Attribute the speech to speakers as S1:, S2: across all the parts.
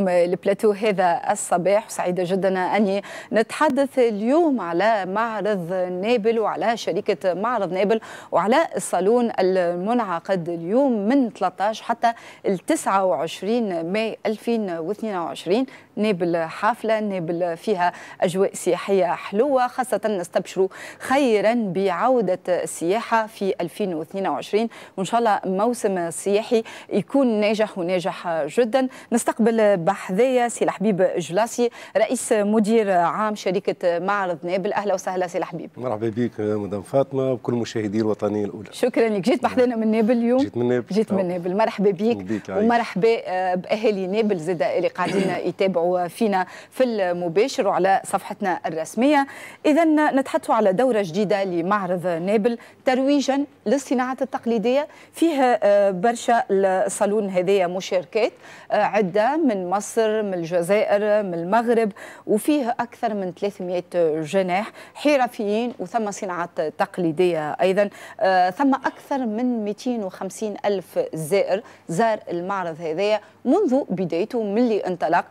S1: البلاتو هذا الصباح سعيدة جدا اني نتحدث اليوم على معرض نابل وعلى شركه معرض نابل وعلى الصالون المنعقد اليوم من 13 حتى 29 ماي 2022 نابل حافلة نابل فيها أجواء سياحية حلوة خاصة نستبشروا خيرا بعودة السياحة في 2022 وإن شاء الله موسم سياحي يكون ناجح وناجح جدا نستقبل بحذايا سي الحبيب جلاسي رئيس مدير عام شركة معرض نابل أهلا وسهلا سي الحبيب
S2: مرحبا بك مدام فاطمة وكل مشاهدي الوطنية الأولى
S1: شكرا لك جيت بحذانا من نابل اليوم جيت
S2: من نابل جيت من نابل مرحبا بك ومرحبا
S1: بأهالي نابل زاده اللي قاعدين يتابعوا تسمعوا فينا في المباشر وعلى صفحتنا الرسمية إذا نتحدث على دورة جديدة لمعرض نابل ترويجا للصناعات التقليدية فيها آه، برشا الصالون هذية مشاركات آه، عدة من مصر من الجزائر من المغرب وفيه أكثر من 300 جناح حرفيين وثم صناعات تقليدية أيضا آه، ثم أكثر من 250 ألف زائر زار المعرض هذايا منذ بدايته من اللي انطلق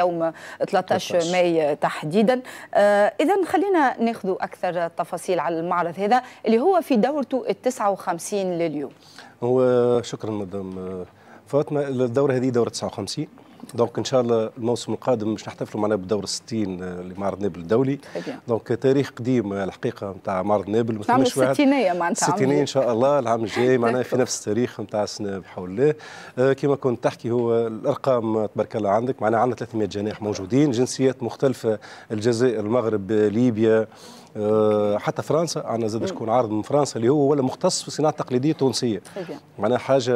S1: يوم 13 ماي تحديدا آه، إذا خلينا ناخذ أكثر تفاصيل على المعرض هذا اللي هو في دورته ال 59 لليوم
S2: هو شكرا مدام آه، فاطمه الدوره هذه دوره 59 دونك ان شاء الله الموسم القادم باش نحتفلوا معنا بدور 60 آه، لمعرض نابل الدولي دونك تاريخ قديم آه، الحقيقه نتاع معرض نابل مش نعم، مش واحد الستينيه معناتها الستينيه ان شاء الله العام الجاي معناها في نفس التاريخ نتاع السنه بحول الله آه كما كنت تحكي هو الارقام آه، تبارك الله عندك معناها عندنا 300 جناح موجودين جنسيات مختلفه الجزائر المغرب ليبيا آه، حتى فرنسا عندنا زاد شكون عارض من فرنسا اللي هو ولا مختص في الصناعه التقليديه التونسيه طيب. معناها حاجه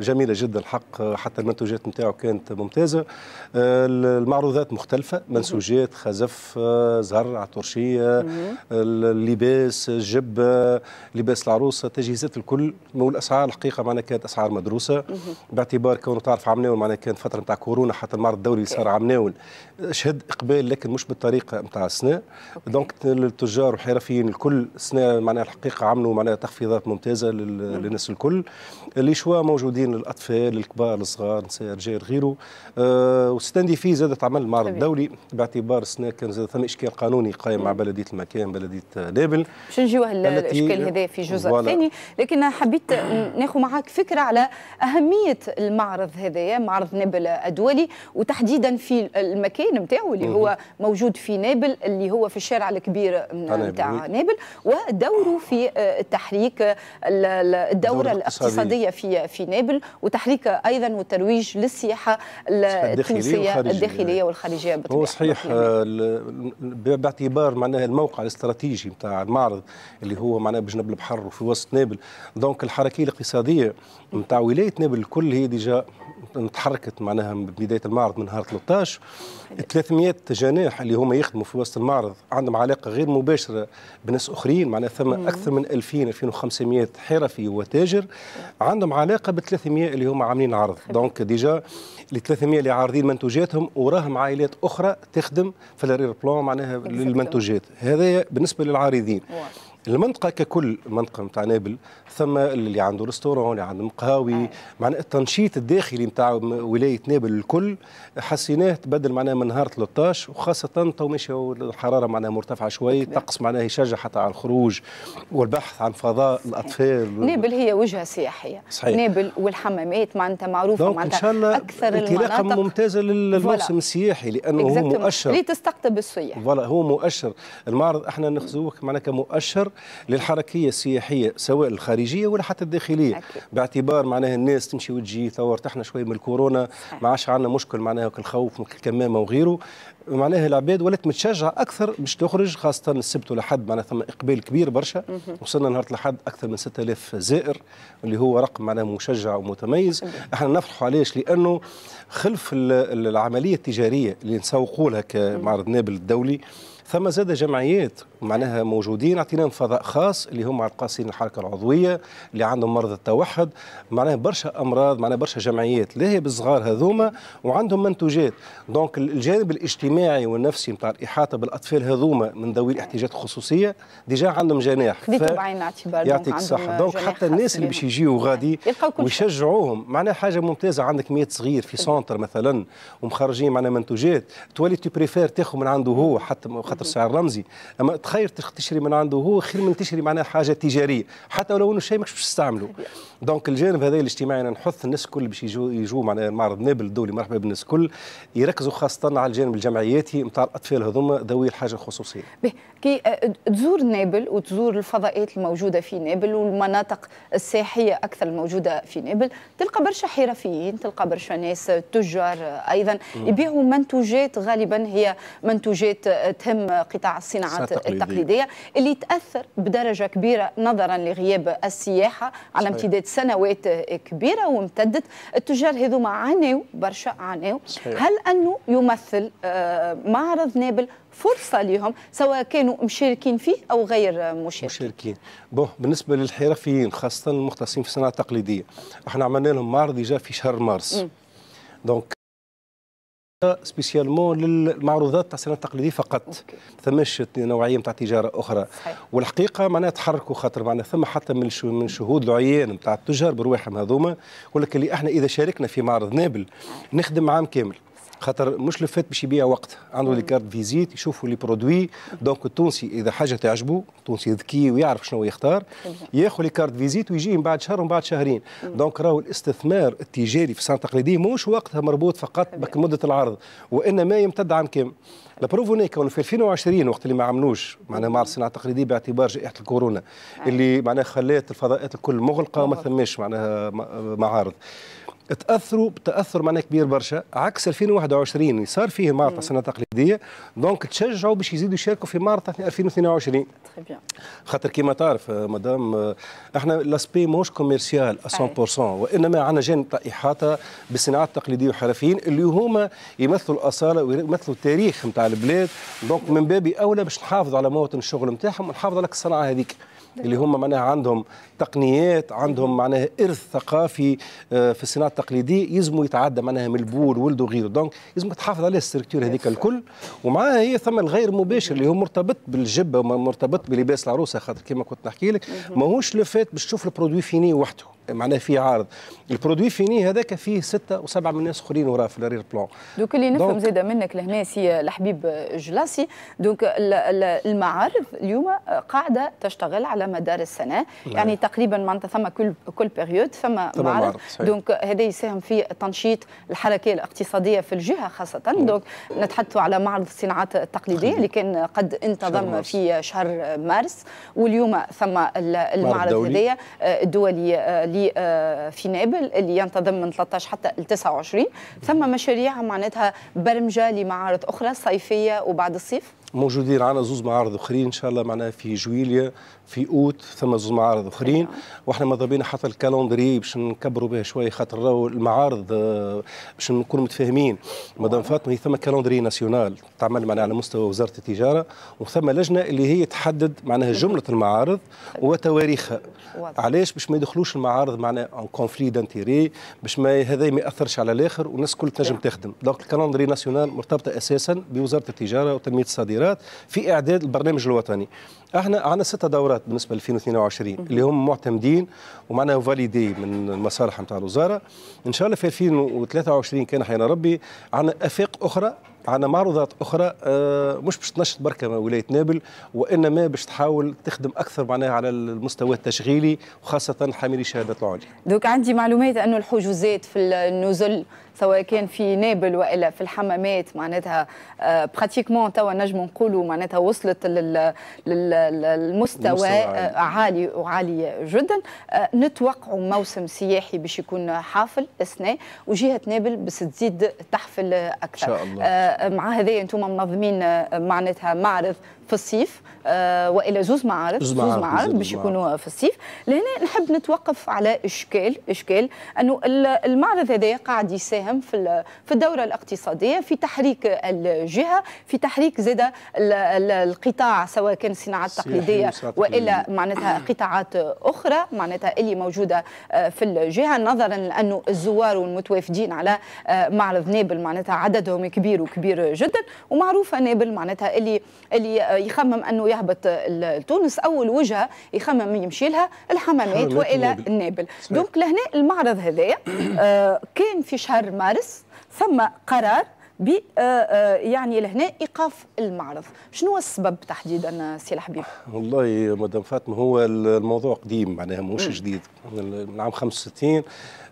S2: جميله جدا الحق حتى المنتوجات نتاعو كانت ممتازه آه، المعروضات مختلفه منسوجات خزف آه، زهر عطرشيه اللباس الجبه لباس العروسه تجهيزات الكل والاسعار الحقيقه معناها كانت اسعار مدروسه باعتبار كونه تعرف عمناول معناها كانت فتره نتاع كورونا حتى المعرض الدولي صار عمناول شهد اقبال لكن مش بالطريقه نتاع السنه دونك التجار والحرفيين الكل السنه معناها الحقيقه عملوا معناها تخفيضات ممتازه نعم. للناس الكل اللي شوا موجودين الاطفال الكبار الصغار نساء رجال غيره آه وستاندي في زادت عمل المعرض الدولي باعتبار السنه كان زاد ثم اشكال قانوني قائم مع نعم. بلديه المكان بلديه نابل
S1: باش نجيو الاشكال هذا في جزء ثاني لكن حبيت ناخذ معاك فكره على اهميه المعرض هذايا معرض نابل الدولي وتحديدا في المكان نتاعو اللي هو موجود في نابل اللي هو في الشارع الكبير الكبير نتاع نابل ودوره في آه، تحريك الدوره الاقتصاديه في في نابل وتحريك ايضا والترويج للسياحه التونسيه الداخليه والخارجيه بالطبيعه هو صحيح يعني.
S2: آه، باعتبار معناها الموقع الاستراتيجي نتاع المعرض اللي هو معناها بجنب البحر وفي وسط نابل دونك الحركيه الاقتصاديه نتاع ولايه نابل الكل هي ديجا تحركت معناها بدايه المعرض من نهار 13 300 جناح اللي هما يخدموا في وسط المعرض عندهم علاقه غير مباشره بناس اخرين معناها ثم اكثر من 2000 2500 حرفي وتاجر عندهم علاقه ب 300 اللي هما عاملين عرض دونك ديجا ال 300 اللي عارضين منتوجاتهم وراهم عائلات اخرى تخدم في الرير بلون معناها للمنتوجات هذا بالنسبه للعارضين المنطقه ككل المنطقه نتاع نابل ثم اللي عنده ريستورون اللي عنده مقهاوي آه. معناها التنشيط الداخلي نتاع ولايه نابل الكل حسيناه تبدل معناها من نهار 13 وخاصه تو ماشي الحراره معناها مرتفعه شوي الطقس معناها يشجع حتى على الخروج والبحث عن فضاء الاطفال نابل
S1: هي وجهه سياحيه صحيح. نابل والحمامات معناتها معروفه معناتها ان شاء الله اكثر انطلاقه
S2: ممتازه للموسم السياحي لانه هو مؤشر اللي
S1: تستقطب السياح
S2: فوالا هو مؤشر المعرض احنا نخزوه معناها كمؤشر للحركيه السياحيه سواء الخارجيه ولا حتى الداخليه أكيد. باعتبار معناها الناس تمشي وتجي تو ارتحنا شويه من الكورونا ما عادش عندنا مشكل معناها الخوف من الكمامه وغيره معناها العباد ولات متشجعه اكثر باش تخرج خاصه السبت والاحد معناها ثم اقبال كبير برشا وصلنا نهار الاحد اكثر من 6000 زائر اللي هو رقم معناها مشجع ومتميز احنا نفرحوا علاش لانه خلف العمليه التجاريه اللي نسوقوا لها كمعرض نابل الدولي ثم زاد جمعيات معناها موجودين عطيناهم فضاء خاص اللي هم القاصين الحركه العضويه اللي عندهم مرض التوحد معناها برشا امراض معناها برشا جمعيات لا هي بالصغار هذوما وعندهم منتوجات دونك الجانب الاجتماعي والنفسي نتاع الاحاطه بالاطفال هذوما من ذوي الاحتياجات الخصوصيه ديجا عندهم جناح ف... بعين
S1: الاعتبار يعطيك الصحه دونك
S2: حتى الناس اللي باش يجيو غادي ويشجعوهم معناها حاجه ممتازه عندك 100 صغير في سونتر مثلا ومخرجين معناها منتوجات تولي تو بريفير تاخذ من عنده هو حتى خاطر السعر رمزي اما تخير تشري من عنده هو خير من تشري معناها حاجه تجاريه حتى ولو انه شيء ماكش باش تستعمله دونك الجانب هذا الاجتماعي انا نحث الناس الكل باش يجوا يجو معناها معرض نابل الدولي مرحبا بالناس الكل يركزوا خاصه على الجانب الجمعياتي نتاع الاطفال هذوما ذوي الحاجه الخصوصيه.
S1: كي تزور نابل وتزور الفضاءات الموجوده في نابل والمناطق السياحيه اكثر الموجوده في نابل تلقى برشا حرفيين تلقى برشا ناس تجار ايضا يبيعوا منتوجات غالبا هي منتوجات تهم قطاع الصناعات التقليدية. التقليديه اللي تاثر بدرجه كبيره نظرا لغياب السياحه على امتداد سنوات كبيره وامتدت التجار هذوما عانيو برشا عانيو هل انه يمثل آه، معرض نابل فرصة لهم سواء كانوا مشاركين فيه أو غير مشاركين
S2: مشاركين بون بالنسبة للحرفيين خاصة المختصين في الصناعة التقليدية احنا عملنا لهم معرض جاء في شهر مارس م. دونك سبيسيالمون للمعروضات تاع السينما التقليديه فقط ثمش نوعيه نتاع تجاره اخرى صحيح. والحقيقه معناها تحركوا خاطر معناها ثم حتى من من شهود العيان نتاع التجار برواحهم هذوما ولكن اللي احنا اذا شاركنا في معرض نابل نخدم عام كامل خاطر مش لفات باش يبيع وقت عنده لي كارت فيزيت يشوفوا لي برودوي دونك التونسي اذا حاجه تعجبه التونسي ذكي ويعرف شنو يختار ياخذ لي كارت فيزيت ويجي من بعد شهر ومن بعد شهرين دونك راهو الاستثمار التجاري في الصناعه التقليديه مش وقتها مربوط فقط بمده العرض وانما يمتد عام كامل البروف هنا كونه في 2020 وقت اللي ما عملوش معناها مع الصناعه التقليديه باعتبار جائحه الكورونا اللي معناها خلات الفضاءات الكل مغلقه وما ثماش معناها معارض تاثروا بتاثر معناه كبير برشا عكس 2021 اللي صار فيه مارطا سنه تقليديه دونك تشجعوا باش يزيدوا يشاركوا في مارطا 2022 خاطر كيما تعرف آه، مدام آه، احنا لاسبي موش كوميرسيال 100% وانما عندنا جانب احاطه بالصناعات التقليديه والحرفيين اللي هما يمثلوا الاصاله ويمثلوا التاريخ نتاع البلاد دونك من باب اولى باش نحافظ على مواطن الشغل نتاعهم ونحافظ على الصناعه هذيك اللي هم معناها عندهم تقنيات عندهم معناها ارث ثقافي آه، في الصناعه التقليديه يلزموا يتعدى معناها من البول ولده وغيره دونك لازم تحافظ على الستركتور هذيك الكل ومعاها هي ثم الغير مباشر اللي هو مرتبط بالجبه ومرتبط بلباس العروسه خاطر كما كنت نحكي لك ماهوش لو فات باش تشوف البرودوي فيني وحده معناه في عارض البرودوي فيني هذاك فيه ستة وسبعة من الناس اخرين وراه في الرير بلون دوك اللي نفهم زاده
S1: منك لهنا سي الحبيب جلاسي دونك المعارض اليوم قاعده تشتغل على مدار السنه نعم. يعني تقريبا معناتها ثم كل كل بيريود ثم معرض, معرض. دونك هذا يساهم في تنشيط الحركه الاقتصاديه في الجهه خاصه مم. نعم. دونك نتحدثوا على معرض الصناعات التقليديه اللي كان قد انتظم في شهر مارس واليوم ثم المعرض هذايا آه، الدولي آه، اللي آه، في نابل اللي ينتظم من 13 حتى 29 ثم مشاريع معناتها برمجه لمعارض اخرى صيفيه وبعد الصيف
S2: موجودين عندنا زوز معارض اخرين ان شاء الله معناها في جويليا في اوت ثم زوز معارض اخرين نعم. واحنا ماذا بينا حتى الكالندري باش نكبروا به شويه خاطر المعارض آه، باش نكونوا متفاهمين مدام نعم. فاطمه هي ثم كالندري ناسيونال تعمل معناها على مستوى وزاره التجاره وثم لجنه اللي هي تحدد معناها نعم. جمله المعارض وتواريخها علاش باش ما يدخلوش المعارض معناها اون كونفلي دانتيري باش ما هذا ما ياثرش على الاخر والناس الكل تنجم تخدم دونك الكالندري ناسيونال مرتبطه اساسا بوزاره التجاره وتنميه الصادرات والوزارات في اعداد البرنامج الوطني احنا عندنا ستة دورات بالنسبه ل 2022 اللي هم معتمدين ومعنا فاليدي من المصالح نتاع الوزاره ان شاء الله في 2023 كان حيانا ربي عندنا افاق اخرى عندنا معروضات اخرى آه، مش باش تنشط بركه ولايه نابل وانما باش تحاول تخدم اكثر معناها على المستوى التشغيلي وخاصه حاملي الشهادات العليا.
S1: دوك عندي معلومات انه الحجوزات في النزل سواء كان في نابل والا في الحمامات معناتها براتيكمون آه، توا نجم نقولوا معناتها وصلت للمستوى آه، عالي وعالي جدا آه، نتوقعوا موسم سياحي باش يكون حافل السنه وجهه نابل باش تزيد تحفل اكثر إن شاء الله. مع هذايا انتم منظمين معناتها معرض في الصيف آه، والى والا زوز معارض زوز معارض باش يكونوا في الصيف لهنا نحب نتوقف على اشكال اشكال انه المعرض هذا قاعد يساهم في في الدوره الاقتصاديه في تحريك الجهه في تحريك زاد القطاع سواء كان صناعات تقليديه والا معناتها قطاعات اخرى معناتها اللي موجوده آه، في الجهه نظرا لانه الزوار والمتوافدين على آه، معرض نابل معناتها عددهم كبير وكبير جدا ومعروفه نابل معناتها اللي اللي يخمم انه يهبط لتونس اول وجهه يخمم يمشي لها الحمامات والى نابل دونك لهنا المعرض هذايا آه، كان في شهر مارس ثم قرار ب آه، آه، يعني لهنا ايقاف المعرض شنو هو السبب تحديدا سي الحبيب
S2: والله مدام فاطمه هو الموضوع قديم معناها مش جديد من عام 65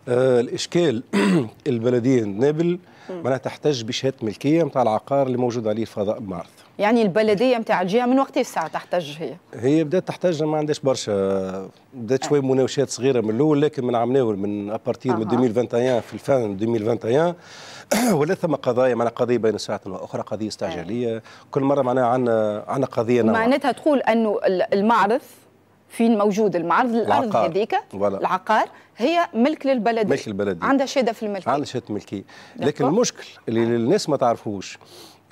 S2: آه الاشكال البلديه نابل معناها تحتج بشهاده ملكيه نتاع العقار اللي موجود عليه فضاء مارث
S1: يعني البلديه نتاع الجهه من وقت الساعه تحتج هي
S2: هي بدات تحتج ما عندهاش برشا بدات شويه مناوشات صغيره من الاول لكن من عام ناول من ابارتير من 2021 في الفان 2021 ولا ثم قضايا معنا قضيه بين ساعه واخرى قضيه استعجاليه كل مره معناها عندنا عندنا قضيه معناتها
S1: تقول انه المعرض فين موجود المعرض الارض هذيك العقار هي
S2: ملك للبلديه ملك البلديه عندها شهاده في الملكيه عندها شهاده الملكيه لكن المشكل اللي الناس آه. ما تعرفوش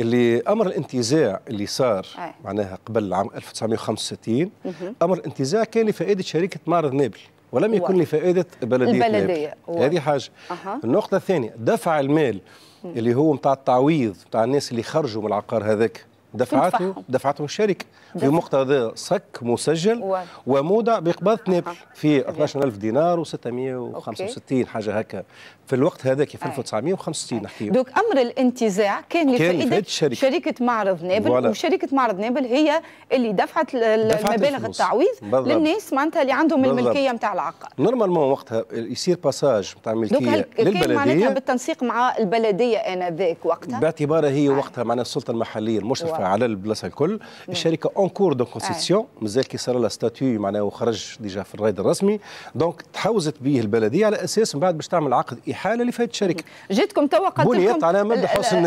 S2: اللي امر الانتزاع اللي صار أي. آه. معناها قبل عام 1965 مه. امر الانتزاع كان لفائده شركه معرض نابل ولم يكن و... لفائده بلديه البلديه هذه حاجه أه. النقطه الثانيه دفع المال اللي هو نتاع التعويض نتاع الناس اللي خرجوا من العقار هذاك دفعته دفعته الشركه بمقتضى صك مسجل ومودع بقبض نابل في 12000 دينار و665 حاجه هكا في الوقت هذاك في 1965 نحكي دوك
S1: امر الانتزاع كان لفائده شركة. شركه معرض نابل ولا. وشركه معرض نابل هي اللي دفعت, دفعت مبالغ التعويض بالضبط. للناس معناتها اللي عندهم بالضبط. الملكيه نتاع العقار
S2: نورمالمون وقتها يصير باساج نتاع الملكيه للبلديه معناتها
S1: بالتنسيق مع البلديه انذاك وقتها
S2: باعتبارها هي وقتها معناتها السلطه المحليه المشرفه على البلاصه الكل نعم. الشركه اون كور دو كونسيسيون مازال كي صار لها ستاتيو معناها وخرج ديجا في الرايد الرسمي دونك تحوزت به البلديه على اساس من بعد باش تعمل عقد احاله لفايده الشركه جاتكم توا قلت على مدى حسن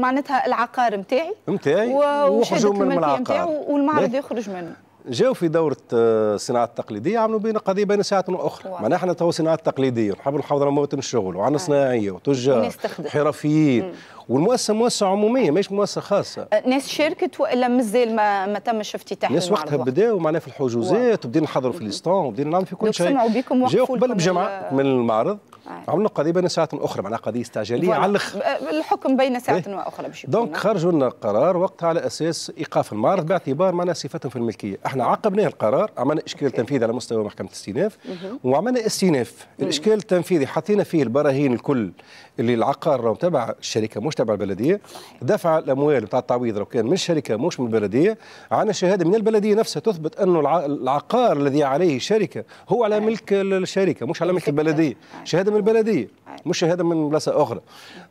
S1: معناتها العقار نتاعي
S2: نتاعي وحجم من العقار والمعرض
S1: يخرج منه
S2: جاوا في دوره الصناعة آه، التقليديه عملوا بين قضيه بين ساعه واخرى معنانا احنا تو صناعة تقليديه ونحب نحافظوا على مواطن الشغل وعندنا أيوة. صناعيه وتجار حرفيين والمؤسسه مؤسسه عموميه مش مؤسسه خاصه
S1: أه، ناس شاركت والا مازال ما ما تمش افتتاح ناس وقتها
S2: بداوا معناها في الحجوزات وبدينا نحضروا في ليستون وبدينا نعمل في كل شيء سمعوا بكم جاوا قبل بجمعه من المعرض عملنا قضيه بين ساعه اخرى معناها قضيه استعجاليه على الاخر
S1: الحكم بين ساعه إيه. واخرى باش دونك
S2: خرجوا لنا قرار وقتها على اساس ايقاف المعرض باعتبار معناها صفتهم في الملكيه احنا عقبناه القرار عملنا اشكال تنفيذي على مستوى محكمه الاستئناف وعملنا استئناف الاشكال التنفيذي حطينا فيه البراهين الكل اللي العقار تبع الشركه مش تبع البلديه دفع الاموال بتاع التعويض لو كان من الشركه مش من البلديه عنا شهاده من البلديه نفسها تثبت انه العقار الذي عليه الشركة هو على ملك الشركه مش على ملك البلديه شهاده من البلديه مش شهاده من بلاصه اخرى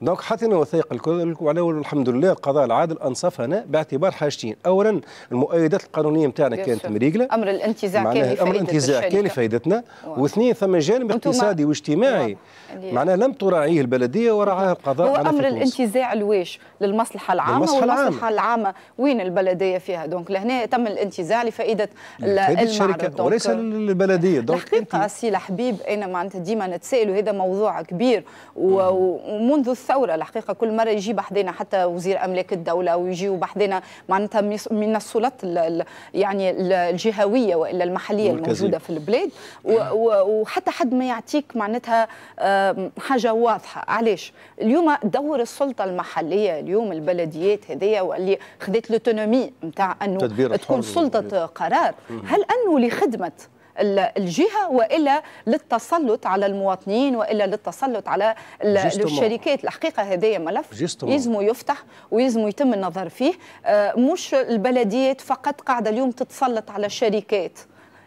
S2: دونك حطينا وثائق الكل والحمد لله القضاء العادل انصفنا باعتبار حاجتين اولا المؤيدات القانونيه نتاعنا كانت مريقله امر
S1: الانتزاع كان امر الانتزاع كان
S2: فائدتنا واثنين ثم جانب اقتصادي واجتماعي معناها لم تراعيه البلديه وراعاه القضاء هو امر الانتزاع
S1: لواش للمصلحه العامه للمصلحه العامه والمصلحه العامه وين البلديه فيها دونك لهنا تم الانتزاع لفائده الشركه وليس
S2: للبلديه الحقيقه
S1: سي حبيب انا معناتها ديما نتسائل وهذا موضوع كبير ومنذ الثوره الحقيقه كل مره يجي بحدينا حتى وزير املاك الدوله ويجي بحدينا معناتها من السلطات يعني الجهويه والا المحليه الموجوده في البلاد وحتى حد ما يعطيك معناتها حاجه واضحه علاش اليوم دور السلطه المحليه اليوم البلديات هذيا واللي خذت لوتونومي نتاع انه تكون سلطه قرار هل انه لخدمه الجهه والا للتسلط على المواطنين والا للتسلط على الشركات الحقيقه هذايا ملف يلزم يفتح ويلزم يتم النظر فيه آه، مش البلديات فقط قاعده اليوم تتسلط على الشركات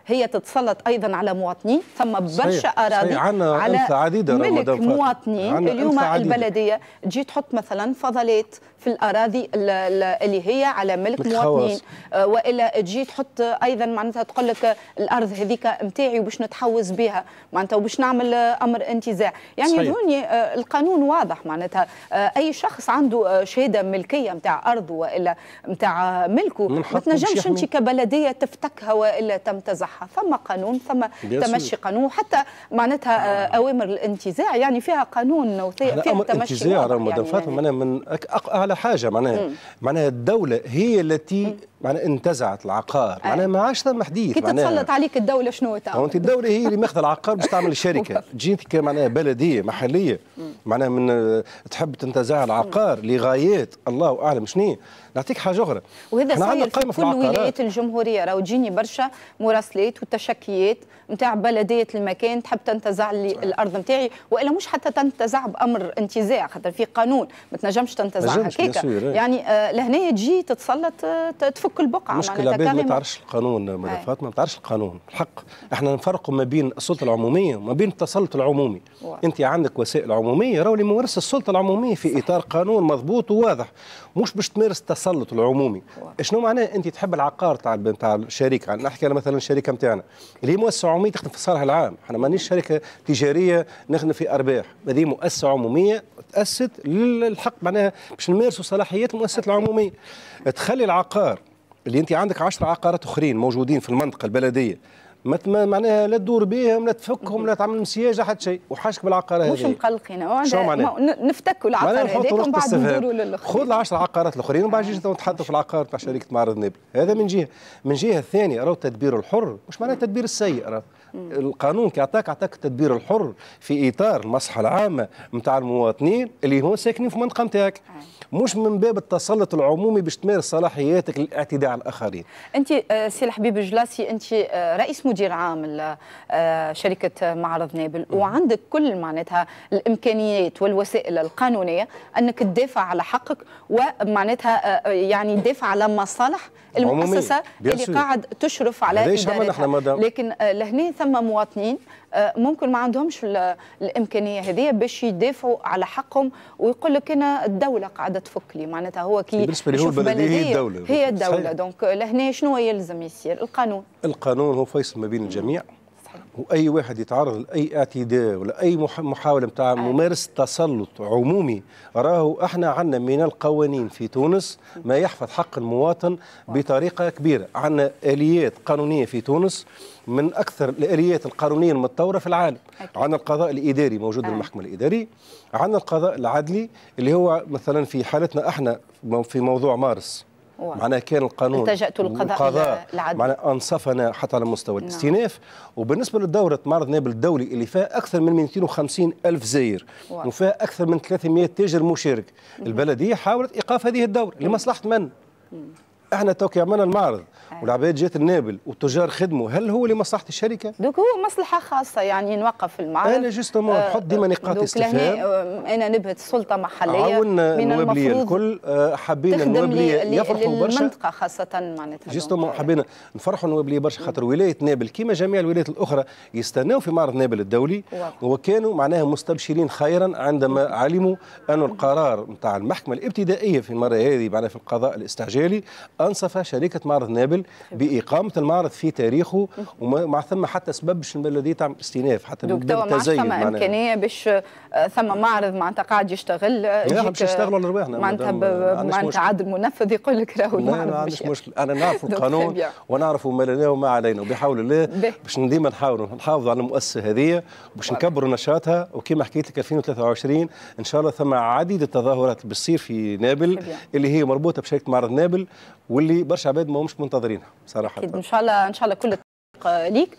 S1: هي تتسلط ايضا على مواطنين ثم برشا اراضي صحيح. على عديدة ملك مواطنين اليوم البلديه تجي تحط مثلا فضلات في الأراضي اللي هي على ملك مواطنين آه، وإلا تجي تحط أيضا معناتها تقول لك الأرض هذيك نتاعي وباش نتحوز بها معناتها وباش نعمل أمر انتزاع يعني هوني آه، القانون واضح معناتها آه، أي شخص عنده شهادة ملكية نتاع أرضه وإلا نتاع ملكه ما تنجمش أنت كبلدية تفتكها وإلا تمتزحها ثم قانون ثم تمشي قانون حتى معناتها أوامر الانتزاع يعني فيها قانون وفيها تمشي أمر الانتزاع يعني فاطمة
S2: أنا من على حاجه معناها معناها الدوله هي التي معناها انتزعت العقار آه. معناها ما عادش ثم حديث كي تتسلط
S1: عليك الدوله شنو تعمل؟
S2: انت الدوله هي اللي ماخذه العقار باش تعمل شركه تجيك معناها بلديه محليه معناها من تحب تنتزع العقار لغايات الله اعلم شنو نعطيك حاجه اخرى وهذا صاير في كل ولايات
S1: الجمهوريه راهو تجيني برشا مراسلات وتشكيات نتاع بلديه المكان تحب تنتزع لي الارض نتاعي والا مش حتى تنتزع بامر انتزاع خاطر في قانون ما تنجمش تنتزع هكاك إيه. يعني آه لهنا تجي تتسلط تفوت تفك البقعه مشكله بيه ما تعرفش
S2: القانون ملفات طيب. ما تعرفش القانون الحق احنا نفرقوا ما بين السلطه العموميه وما بين التسلط العمومي انت عندك وسائل عموميه راهو ممارسه السلطه العموميه في اطار قانون مضبوط وواضح مش باش تمارس التسلط العمومي شنو معناه انت تحب العقار تاع تاع الشريك يعني نحكي على مثلا الشركه نتاعنا اللي هي مؤسسه عموميه تخدم في الصالح العام احنا مانيش شركه تجاريه نخدم في ارباح هذه مؤسسه عموميه تاسست للحق معناها باش نمارسوا صلاحيات المؤسسات العموميه تخلي العقار اللي انت عندك 10 عقارات اخرين موجودين في المنطقه البلديه ما معناها لا تدور بهم لا تفكهم لا تعمل مسياج حتى شيء وحاشك بالعقار هذه مش
S1: مقلقين شو معناها؟ نفتكوا العقار هذاك ومن بعد ندوروا للاخرين
S2: خذ 10 عقارات الاخرين ومن بعد جيش نتحدثوا في العقار تاع شركه معرض نابل هذا من جهه من جهه الثانيه راهو التدبير الحر مش معناها التدبير السيء القانون كي عطاك عطاك التدبير الحر في اطار المصلحه العامه نتاع المواطنين اللي هو ساكنين في المنطقه نتاعك مش من باب التسلط العمومي باش تمارس صلاحياتك للاعتداء على الاخرين.
S1: انت آه، سي الحبيب جلاسي انت آه، رئيس مدير عام آه، شركه معرض نابل وعندك كل معناتها الامكانيات والوسائل القانونيه انك تدافع على حقك ومعناتها يعني تدافع على مصالح المؤسسه اللي قاعد تشرف على ادارتها لكن لهنا ثم مواطنين ممكن ما عندهمش الامكانيه هذه باش يدافعوا على حقهم ويقول لك انا الدوله قاعده قاعده تفك لي معناتها هو كي بالنسبه لي هو البلديه هي الدوله هي الدوله دونك لهنا شنو يلزم يصير القانون
S2: القانون هو فيصل ما بين الجميع واي واحد يتعرض لاي اعتداء ولا اي محاوله نتاع أيوة. ممارسه تسلط عمومي راهو احنا عندنا من القوانين في تونس ما يحفظ حق المواطن بطريقه كبيره عندنا اليات قانونيه في تونس من اكثر الاليات القانونيه المتطوره في العالم عندنا القضاء الاداري موجود آه. المحكمه الاداري عندنا القضاء العدلي اللي هو مثلا في حالتنا احنا في موضوع مارس معناها كان القانون التجأت القضاء العدل معناها أنصفنا حتى على مستوى نعم. الاستئناف وبالنسبة لدوره معرض نابل الدولي اللي فيها أكثر من 250 ألف زائر وفيها أكثر من 300 تاجر مشارك البلدية حاولت إيقاف هذه الدورة لمصلحة من؟ مم. احنا توك عملنا المعرض والعباد جات النابل والتجار خدموا هل هو لمصلحه الشركه؟
S1: دوك هو مصلحه خاصه يعني نوقف المعرض انا جوستومون نحط آه، ديما نقاط استفهام آه، انا نبهت السلطه محليه عاونا النوابليه
S2: الكل آه، حبينا النوابليه يفرحوا برشا المنطقه
S1: خاصه معناتها
S2: جوستومون حبينا نفرحوا النوابليه برشا خاطر ولايه نابل كما جميع الولايات الاخرى يستناو في معرض نابل الدولي وكانوا معناها مستبشرين خيرا عندما علموا أن القرار نتاع المحكمه الابتدائيه في المره هذه معناها في القضاء الاستعجالي أنصف شركة معرض نابل بإقامة المعرض في تاريخه ومع ثم حتى سبب باش الذي تعمل استئناف حتى بالتزين ثم إمكانية
S1: باش آه، ثم معرض معناتها قاعد يشتغل آه، لا باش يشتغلوا نعم، نعم، على رواحنا معناتها معناتها عاد المنفذ يقول لك راهو ما عنديش يعني. مشكل أنا نعرف القانون
S2: ونعرف ما لنا وما علينا وبحول الله باش ديما نحاولوا نحافظوا على المؤسسة هذه باش نكبروا نشاطها وكما حكيت لك 2023 إن شاء الله ثم عديد التظاهرات بتصير في نابل اللي هي مربوطه بشركه معرض نابل واللي برشا عباد ما همش منتظرينها صراحه اكيد
S1: ان شاء الله ان شاء الله كل ليك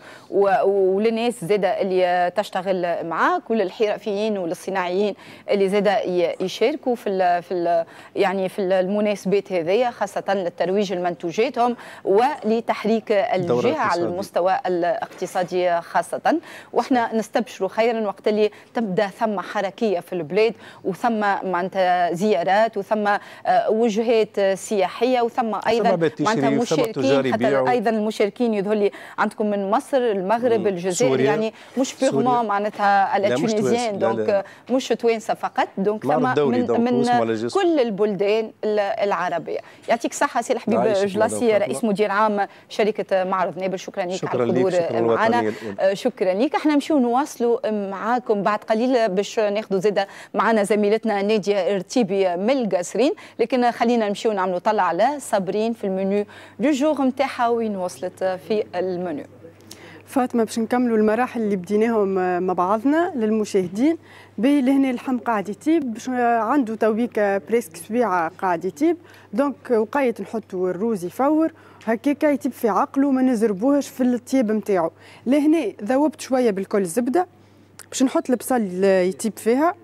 S1: وللناس زادة اللي تشتغل معاك وللحرفيين وللصناعيين اللي زادة يشاركوا في الـ في الـ يعني في المناسبات هذيا خاصة للترويج لمنتوجاتهم ولتحريك الجهة على المستوى الاقتصادي خاصة واحنا نستبشروا خيرا وقت اللي تبدا ثم حركية في البلاد وثم معناتها زيارات وثم آه، وجهات سياحية وثم أيضا معناتها مشاركين أيضا المشاركين يظهر لي عندكم من مصر المغرب الجزائر سوريا. يعني مش بيغمون معناتها التونيزيان دونك مش توانسه فقط دونك ثم من, من كل البلدان العربيه يعطيك صحه سي الحبيب جلاسي رئيس مدير عام شركه معرض نابل شكرا لك على الحضور معنا آه، شكرا لك احنا نمشيو نواصلوا معاكم بعد قليل باش ناخذوا زاده معنا زميلتنا ناديه ارتيبي من القاسرين لكن خلينا نمشيو نعملوا طلع على صابرين في المنيو دو جور نتاعها وين وصلت في المنيو
S3: فاطمه باش نكملوا المراحل اللي بديناهم آه، مع بعضنا للمشاهدين باهي لهنا اللحم قاعد يطيب باش آه، عنده تويك آه، بريسك سبيعه قاعد يطيب دونك وقيت نحطوا الروز يفور هكاك يطيب في عقله ما نزربوهش في الطياب نتاعو لهنا ذوبت شويه بالكل زبده باش نحط البصل يطيب فيها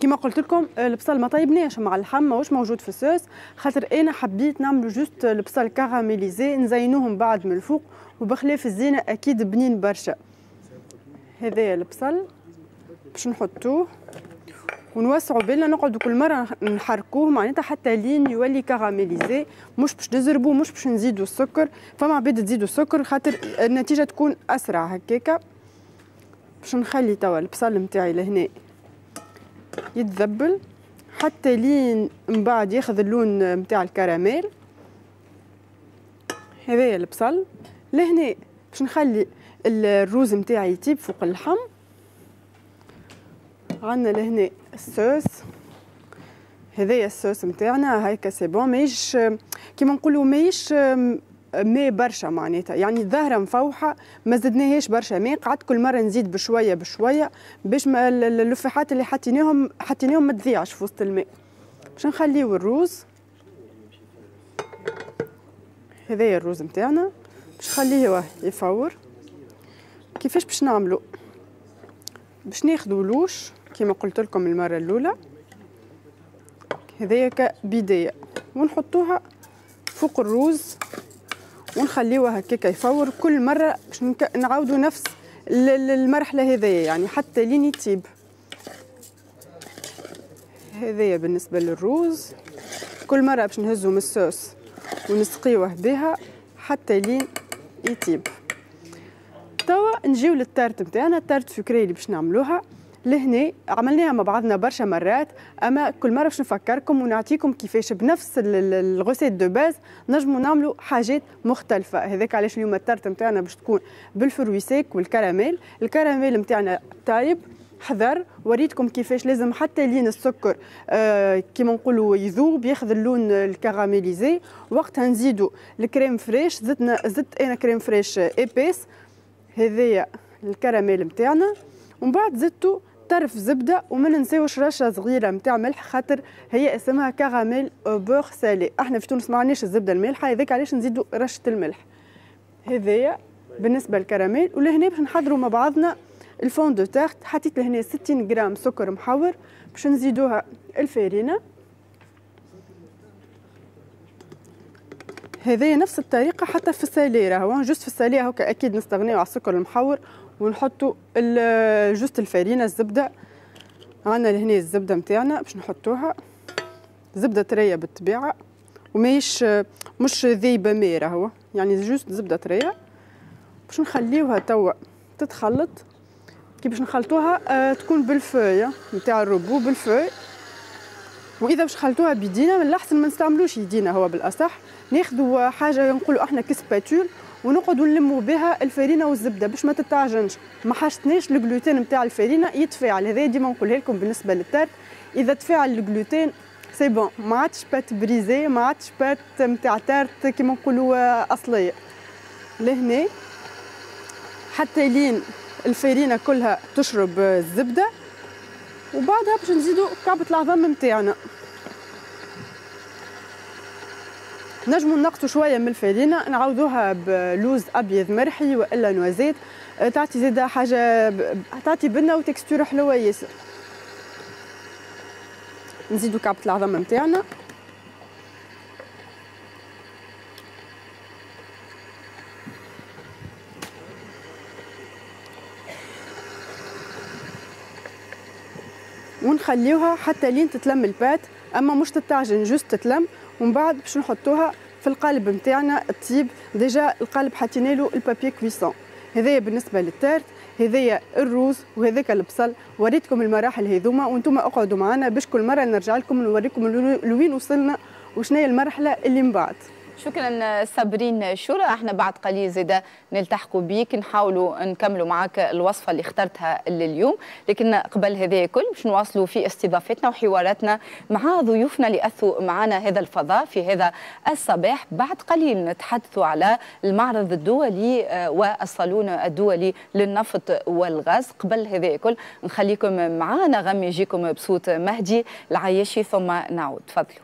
S3: كما قلت لكم البصل ما طيبناش مع اللحم ماهوش موجود في السوس خاطر انا حبيت نعملو جوست البصل كاراميليزي نزينوهم بعد من الفوق وبخلاف الزينه اكيد بنين برشا هذايا البصل باش نحطوه ونوسعوا بالنا نقعدوا كل مره نحركوه معناتها حتى لين يولي كاراميليزي مش باش نزربوه مش باش نزيدوا السكر فما عباد تزيدوا السكر خاطر النتيجه تكون اسرع هكاكا باش نخلي توا البصل نتاعي لهنا يتذبل حتى لين من بعد ياخذ اللون نتاع الكراميل هذايا البصل لهنا باش نخلي الروز نتاعي يطيب فوق اللحم عندنا لهنا السوس هذايا السوس نتاعنا هيك سي بون ماهيش كيما نقولوا ماهيش ماء برشا معناتها يعني الظاهرة مفوحة ما زدناهاش برشا ماء قعدت كل مرة نزيد بشوية بشوية باش اللفاحات اللي حطيناهم حطيناهم ما تضيعش في وسط الماء باش نخليو الروز هذايا الروز نتاعنا باش نخليه يفور كيفاش باش نعملو باش ناخذ لوش كما قلت لكم المره الاولى هذيا بدايه ونحطوها فوق الروز ونخليوه هكاك يفور كل مره باش نعاودوا نفس المرحله هذيا يعني حتى لين يطيب هذايا بالنسبه للروز كل مره باش نهزو من الصوص ونسقيوه بها حتى لين اي توا نجيو للتارت نتاعنا التارت سكري اللي باش نعملوها لهنا عملناها مع بعضنا برشا مرات اما كل مره باش نفكركم ونعطيكم كيفاش بنفس الغوسيت دو باز نجمو نعملو حاجات مختلفه هذاك علاش اليوم التارت نتاعنا باش تكون بالفرويسيك والكراميل الكراميل نتاعنا طايب حذر وريتكم كيفاش لازم حتى لين السكر آه كيما نقولوا يذوب ياخذ اللون الكراميليزي وقتها نزيدوا الكريم فريش زدنا زدت انا كريم فريش ايبيس هذايا الكراميل نتاعنا ومن بعد زدتوا طرف زبده وما ننساوش رشه صغيره نتاع ملح خاطر هي اسمها كراميل بوغ سالي احنا في تونس ما عندناش الزبده المالحه هذاك علاش نزيدوا رشه الملح هذايا بالنسبه للكراميل ولهنا باش نحضروا مع بعضنا الفون دو تارت حطيت لهنا 60 غرام سكر محور باش نزيدوها الفارينه هذايا نفس الطريقه حتى في السالي راهو جوست في السالي هكا اكيد نستغنيو على السكر المحور ونحطوا جوست الفارينه الزبده عندنا لهنا الزبده نتاعنا باش نحطوها زبده طريه بالطبيعه وماهيش مش ذيبه ما راهو يعني جوست زبده طريه باش نخليوها توا تتخلط كي باش نخلطوها آه تكون بالفوي آه، نتاع الروبو بالفوي واذا باش خلطوها بيدينا من الاحسن ما نستعملوش يدينا هو بالاصح ناخذوا آه، حاجه نقولوا احنا كسباتول ونقعدوا نلموا بها الفرينه والزبده باش ما تتعجنش ما حاجتناش الجلوتين نتاع الفرينه يتفاعل هذا ديما نقولها لكم بالنسبه للتارت اذا تفاعل الجلوتين سي بون ما عادش بات بريزي ما عادش بات نتاع تارت كيما نقولوا آه، اصليه لهنا حتى لين الفارينه كلها تشرب الزبده وبعدها باش نزيدو كعبه العظم متاعنا نجمو نقطو شويه من الفارينه نعوضوها بلوز ابيض مرحي والا نوازيت أه، تعطي زاده حاجه تعطي بنه وتكستور حلوه ياسر نزيدو كعبه العظم متاعنا ونخليوها حتى لين تتلم البات اما مش تتعجن جوست تتلم ومن بعد باش نحطوها في القالب نتاعنا الطيب ديجا القالب حطينا له البابي كويسون هذايا بالنسبه للتارت هذايا الروز وهذاك البصل وريتكم المراحل هذوما وانتم اقعدوا معنا باش كل مره نرجع لكم نوريكم لوين وصلنا
S1: وشنو المرحله اللي من بعد شكرا صابرين شورا احنا بعد قليل زيدا نلتحقوا بيك نحاولوا نكملوا معاك الوصفه اللي اخترتها لليوم لكن قبل هذا كل باش نواصلوا في استضافتنا وحواراتنا مع ضيوفنا اللي اثوا معنا هذا الفضاء في هذا الصباح بعد قليل نتحدثوا على المعرض الدولي آه، والصالون الدولي للنفط والغاز قبل هذا كل نخليكم معنا غم يجيكم بصوت مهدي العياشي ثم نعود تفضلوا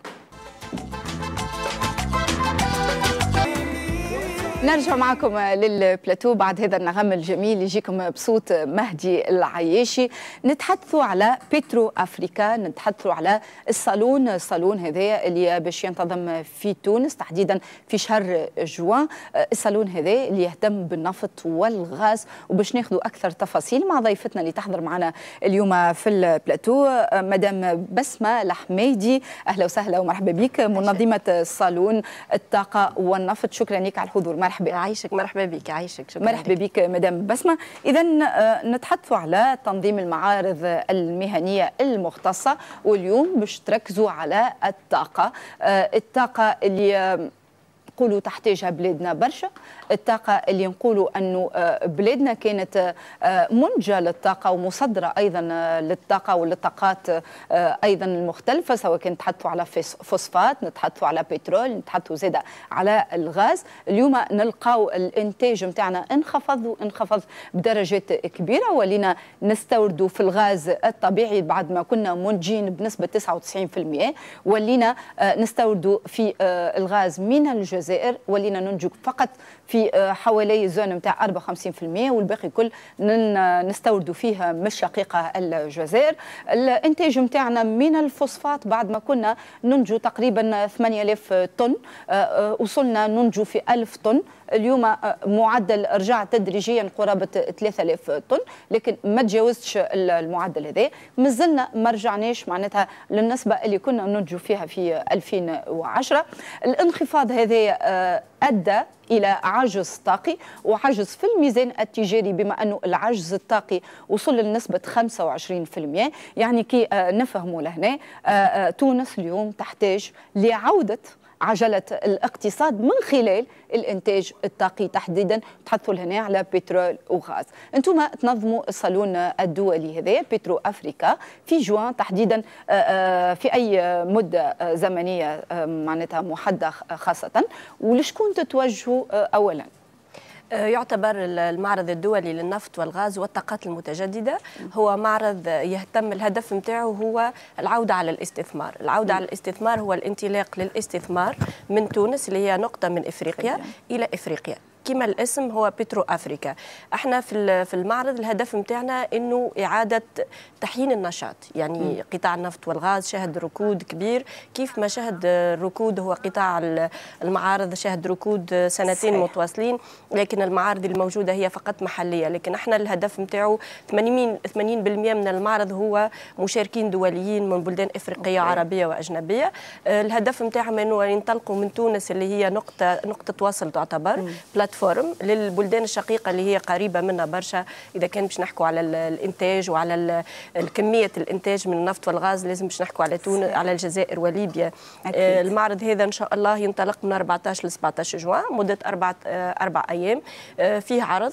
S1: نرجع معكم للبلاتو بعد هذا النغم الجميل يجيكم بصوت مهدي العياشي نتحدثوا على بيترو افريكا نتحدثوا على الصالون الصالون هذايا اللي باش ينتظم في تونس تحديدا في شهر جوان الصالون هذا اللي يهتم بالنفط والغاز وباش ناخذوا اكثر تفاصيل مع ضيفتنا اللي تحضر معنا اليوم في البلاتو مدام بسمه الحميدي اهلا وسهلا ومرحبا بك منظمه الصالون الطاقه والنفط شكرا لك على الحضور مرحبا مرحبا عايشك مرحبا بك عايشك شكرا مرحبا بك مدام بسمة إذا آه، نتحدث على تنظيم المعارض المهنية المختصة واليوم باش تركزوا على الطاقة آه، الطاقة اللي نقولوا تحتاجها بلادنا برشا الطاقة اللي نقولوا أنه آه، بلادنا كانت آه، منجة للطاقة ومصدرة أيضا آه، للطاقة وللطاقات أيضا المختلفة سواء كان نتحدثوا على فوسفات نتحدثوا على بترول نتحدثوا زادة على الغاز اليوم نلقاو الإنتاج نتاعنا انخفض وانخفض بدرجات كبيرة ولينا نستوردوا في الغاز الطبيعي بعد ما كنا منتجين بنسبة 99% ولينا نستوردوا في الغاز من الجزائر الجزائر ولينا ننجو فقط في آه، حوالي زون نتاع 54% والباقي كل نستوردوا فيه من الشقيقه الجزائر الانتاج نتاعنا من الفوسفات بعد ما كنا ننجو تقريبا 8000 طن آه، آه، وصلنا ننجو في 1000 طن اليوم معدل رجع تدريجيا قرابه 3000 طن لكن ما تجاوزتش المعدل هذا مازلنا ما رجعناش معناتها للنسبه اللي كنا ننجو فيها في 2010 الانخفاض هذا أدى إلى عجز طاقي وعجز في الميزان التجاري بما أنه العجز الطاقي وصل لنسبة 25% يعني كي آه، نفهموا لهنا آه، آه، تونس اليوم تحتاج لعودة عجله الاقتصاد من خلال الانتاج الطاقي تحديدا تحثوا هنا على بترول وغاز انتم تنظموا الصالون الدولي هذا بترو افريكا في جوان تحديدا آه، آه، في اي مده زمنيه آه، معناتها محدده خاصه ولشكون تتوجهوا اولا
S4: يعتبر المعرض الدولي للنفط والغاز والطاقات المتجددة هو معرض يهتم الهدف متاعه هو العودة على الاستثمار العودة على الاستثمار هو الانطلاق للاستثمار من تونس اللي هي نقطة من إفريقيا إلى إفريقيا كما الاسم هو بترو افريكا احنا في في المعرض الهدف نتاعنا انه اعاده تحيين النشاط يعني قطاع النفط والغاز شهد ركود كبير كيف ما شهد الركود هو قطاع المعارض شهد ركود سنتين صحيح. متواصلين لكن المعارض الموجوده هي فقط محليه لكن احنا الهدف نتاعو 80 80% من المعرض هو مشاركين دوليين من بلدان افريقيه أوكي. عربيه واجنبيه الهدف نتاعهم انه ينطلقوا من تونس اللي هي نقطه نقطه تواصل تعتبر بلاتفورم للبلدان الشقيقه اللي هي قريبه منا برشا اذا كان باش نحكوا على الانتاج وعلى الكميه الانتاج من النفط والغاز لازم باش نحكوا على تونس على الجزائر وليبيا أكيد. آه، المعرض هذا ان شاء الله ينطلق من 14 ل 17 جوان مده اربع آه، اربع ايام آه، فيه عرض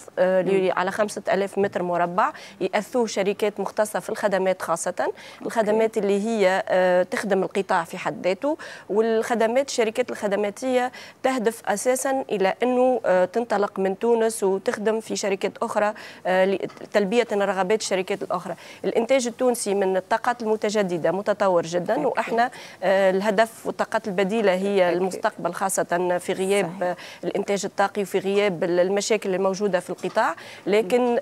S4: على 5000 متر مربع ياثوه شركات مختصه في الخدمات خاصه الخدمات اللي هي تخدم القطاع في حد ذاته والخدمات الشركات الخدماتيه تهدف اساسا الى انه تنطلق من تونس وتخدم في آه، شركات أخرى لتلبية رغبات الشركات الأخرى الإنتاج التونسي من الطاقات المتجددة متطور جدا وإحنا آه، الهدف والطاقات البديلة هي المستقبل خاصة في غياب آه، الإنتاج الطاقي وفي غياب المشاكل الموجودة في القطاع لكن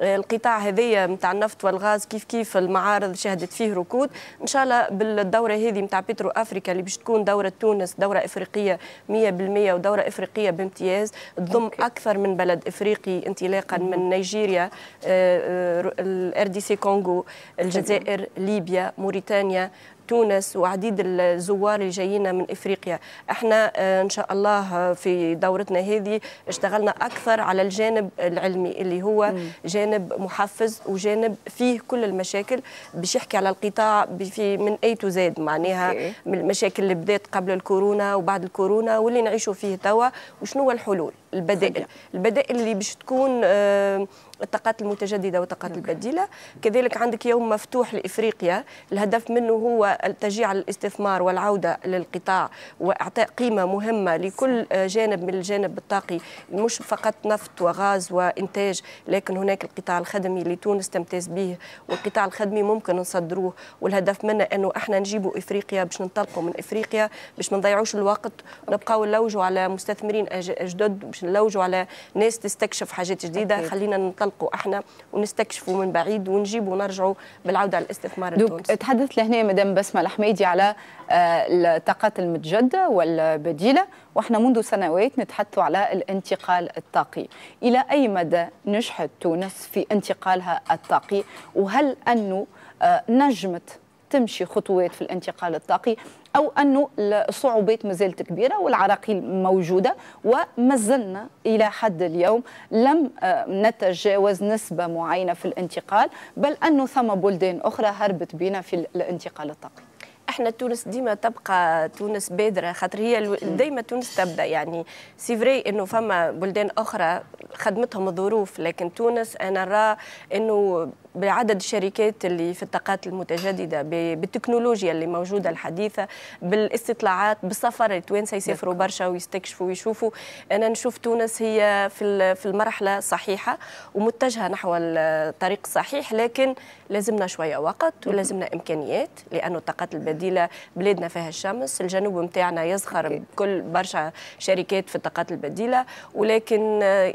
S4: القطاع هذايا نتاع النفط والغاز كيف كيف المعارض شهدت فيه ركود ان شاء الله بالدوره هذه نتاع بترو افريكا اللي باش تكون دوره تونس دوره افريقيه 100% ودوره افريقيه بامتياز تضم اكثر من بلد افريقي انطلاقا من نيجيريا آه، آه، الار دي سي كونغو الجزائر ليبيا موريتانيا تونس وعديد الزوار اللي جايين من افريقيا احنا آه، ان شاء الله آه، في دورتنا هذه اشتغلنا اكثر على الجانب العلمي اللي هو جانب محفز وجانب فيه كل المشاكل باش يحكي على القطاع في من اي تو زد معناها من المشاكل اللي بدات قبل الكورونا وبعد الكورونا واللي نعيشوا فيه توا وشنو هو الحلول البدائل البدائل اللي باش تكون آه، الطاقات المتجدده والطاقات نعم. البديله كذلك عندك يوم مفتوح لافريقيا الهدف منه هو تشجيع الاستثمار والعوده للقطاع واعطاء قيمه مهمه لكل آه، جانب من الجانب الطاقي مش فقط نفط وغاز وانتاج لكن هناك القطاع الخدمي اللي تونس تمتاز به والقطاع الخدمي ممكن نصدروه والهدف منا انه احنا نجيبوا افريقيا باش ننطلقوا من افريقيا باش ما نضيعوش الوقت نبقاو نلوجوا على مستثمرين جدد باش نلوجوا على ناس تستكشف حاجات جديده أكيد. خلينا ننطلقوا احنا ونستكشفوا من بعيد ونجيبوا
S1: ونرجعوا بالعوده على الاستثمار التونسي تحدثت لهنا مدام بسمه الحميدي على آه، الطاقات المتجدده والبديله واحنا منذ سنوات نتحدث على الانتقال الطاقي الى اي مدى نجحت تونس في انتقالها الطاقي وهل انه آه، نجمت تمشي خطوات في الانتقال الطاقي او انه الصعوبات ما زالت كبيره والعراقيل موجوده وما زلنا الى حد اليوم لم آه، نتجاوز نسبه معينه في الانتقال بل انه ثم بلدان اخرى هربت بنا في الانتقال الطاقي احنا تونس ديما تبقى
S4: تونس بادره خاطر هي ديما تونس تبدا يعني سي فري انه فما بلدان اخرى خدمتهم الظروف لكن تونس انا نرى انه بعدد الشركات اللي في الطاقات المتجدده بالتكنولوجيا اللي موجوده الحديثه بالاستطلاعات بالسفر التوانسه يسافروا نعم. برشا ويستكشفوا ويشوفوا انا نشوف تونس هي في في المرحله الصحيحه ومتجهه نحو الطريق الصحيح لكن لازمنا شويه وقت ولازمنا امكانيات لانه الطاقات البديله بلادنا فيها الشمس الجنوب نتاعنا يزخر بكل برشا شركات في الطاقات البديله ولكن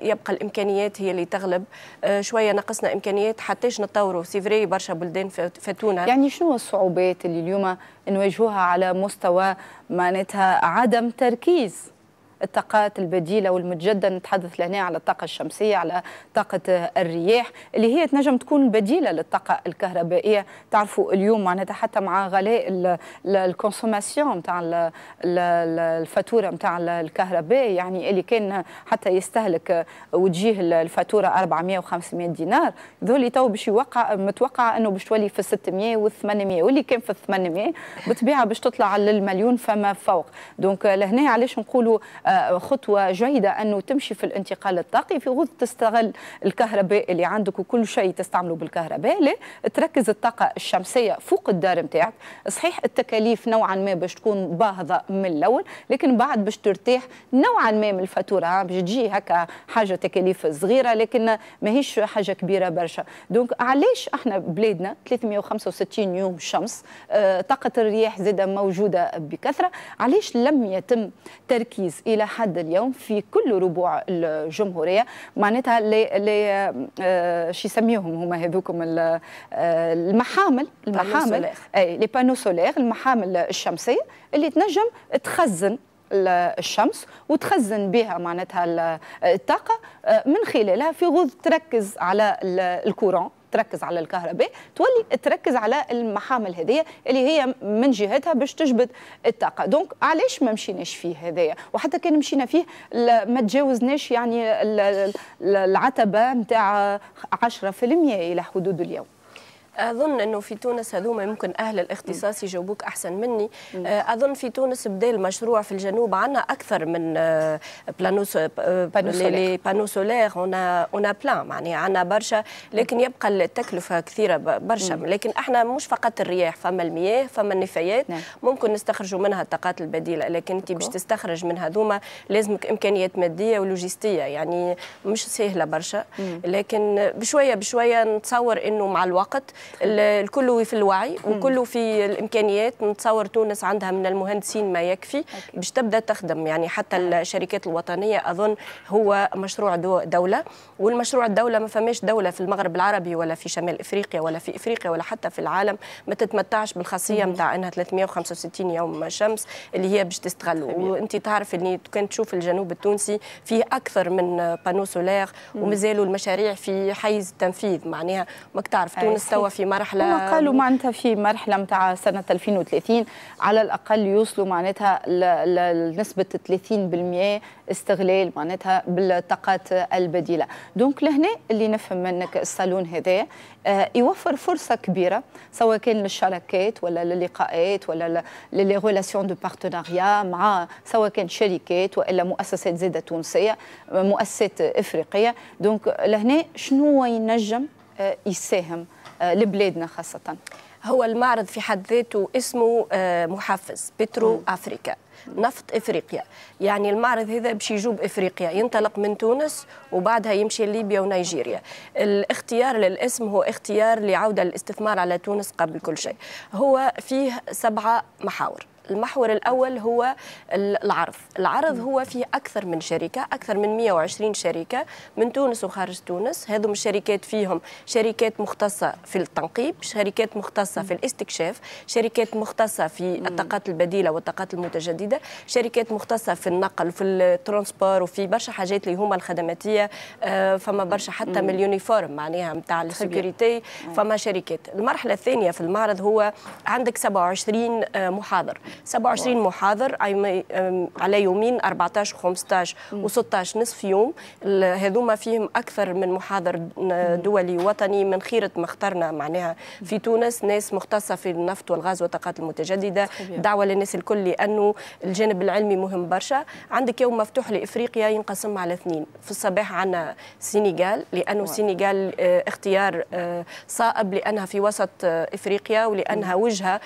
S4: يبقى الامكانيات هي اللي تغلب آه، شويه نقصنا امكانيات حتىش نتطوروا فري برشا بلدان فاتونا يعني
S1: شنو الصعوبات اللي اليوم نواجهوها على مستوى معناتها عدم تركيز الطاقات البديله والمتجدده نتحدث لهنا على الطاقه الشمسيه على طاقه الرياح اللي هي تنجم تكون بديله للطاقه الكهربائيه تعرفوا اليوم معناتها حتى مع غلاء الكونسوماسيون نتاع الفاتوره نتاع الكهرباء يعني اللي كان حتى يستهلك وتجيه الفاتوره 400 و500 دينار ذولي تو باش يوقع متوقع انه باش تولي في 600 و 800 واللي كان في 800 بطبيعه باش تطلع للمليون فما فوق دونك لهنا علاش نقولوا آه، خطوه جيده انه تمشي في الانتقال الطاقي في غض تستغل الكهرباء اللي عندك وكل شيء تستعمله بالكهرباء لا تركز الطاقه الشمسيه فوق الدار نتاعك صحيح التكاليف نوعا ما باش تكون باهظه من الاول لكن بعد باش ترتاح نوعا ما من الفاتوره باش تجي هكا حاجه تكاليف صغيره لكن ماهيش حاجه كبيره برشا دونك علاش احنا بلادنا 365 يوم شمس آه، طاقه الرياح زاده موجوده بكثره علاش لم يتم تركيز الى حد اليوم في كل ربوع الجمهوريه معناتها اللي آه، شو يسميوهم هما هذوكم آه، المحامل المحامل اي لي بانو سولير المحامل الشمسيه اللي تنجم تخزن الشمس وتخزن بها معناتها الطاقه آه، من خلالها في غض تركز على الكورون تركز على الكهرباء تولي تركز على المحامل هذية اللي هي من جهتها باش تجبد الطاقه دونك علاش ما مشيناش فيه هذايا وحتى كان مشينا فيه ما تجاوزناش يعني العتبه نتاع 10% الى حدود اليوم
S4: اظن انه في تونس هذوما يمكن اهل الاختصاص يجاوبوك احسن مني آه، اظن في تونس بدا المشروع في الجنوب عندنا اكثر من بلانو بانو سولير اون اون بلان يعني عندنا برشا لكن يبقى التكلفه كثيره برشا لكن احنا مش فقط الرياح فما المياه فما النفايات نعم. ممكن نستخرجوا منها الطاقات البديله لكن انت باش تستخرج من هذوما لازمك امكانيات ماديه ولوجستيه يعني مش سهله برشا لكن بشويه بشويه نتصور انه مع الوقت الكل في الوعي وكله في الامكانيات نتصور تونس عندها من المهندسين ما يكفي باش تبدا تخدم يعني حتى الشركات الوطنيه اظن هو مشروع دوله والمشروع الدوله ما فماش دوله في المغرب العربي ولا في شمال افريقيا ولا في افريقيا ولا حتى في العالم ما تتمتعش بالخاصيه نتاع انها 365 يوم شمس اللي هي باش تستغل وانت تعرف اني كان تشوف الجنوب التونسي فيه اكثر من بانو سولير ومازالوا المشاريع في حيز التنفيذ معناها ماك تعرف تونس توا في مرحله هما قالوا
S1: معناتها في مرحله متاع سنه 2030 على الاقل يوصلوا معناتها لنسبه 30% استغلال معناتها بالطاقات البديله دونك لهنا اللي نفهم منك الصالون هذا آه، يوفر فرصه كبيره سواء كان للشراكات ولا للقاءات ولا للي ريلاسيون دو بارتناريا مع سواء كان شركات والا مؤسسات زاده تونسيه مؤسسات افريقيه دونك لهنا شنو ينجم آه، يساهم آه، لبلادنا خاصة هو المعرض في حد ذاته اسمه آه، محفز بترو
S4: أفريكا نفط افريقيا يعني المعرض هذا باش يجوب افريقيا ينطلق من تونس وبعدها يمشي ليبيا ونيجيريا الاختيار للاسم هو اختيار لعوده الاستثمار على تونس قبل كل شيء هو فيه سبعه محاور المحور الأول هو العرض العرض هو فيه أكثر من شركة أكثر من 120 شركة من تونس وخارج تونس هذو الشركات فيهم شركات مختصة في التنقيب شركات مختصة في الاستكشاف شركات مختصة في الطاقات البديلة والطاقات المتجددة شركات مختصة في النقل في الترانسبور وفي برشا حاجات اللي هما الخدماتية آه، فما برشا حتى من اليونيفورم معناها نتاع طيب. السكوريتي فما شركات المرحلة الثانية في المعرض هو عندك 27 آه، محاضر 27 محاضر على يومين 14 15 و16 نصف يوم هذوما فيهم اكثر من محاضر دولي وطني من خيره ما اخترنا معناها في تونس ناس مختصه في النفط والغاز والطاقات المتجدده دعوه للناس الكل لانه الجانب العلمي مهم برشا عندك يوم مفتوح لافريقيا ينقسم على اثنين في الصباح عندنا سينيغال لانه السينيغال آه، اختيار آه، صائب لانها في وسط آه، افريقيا ولانها وجهه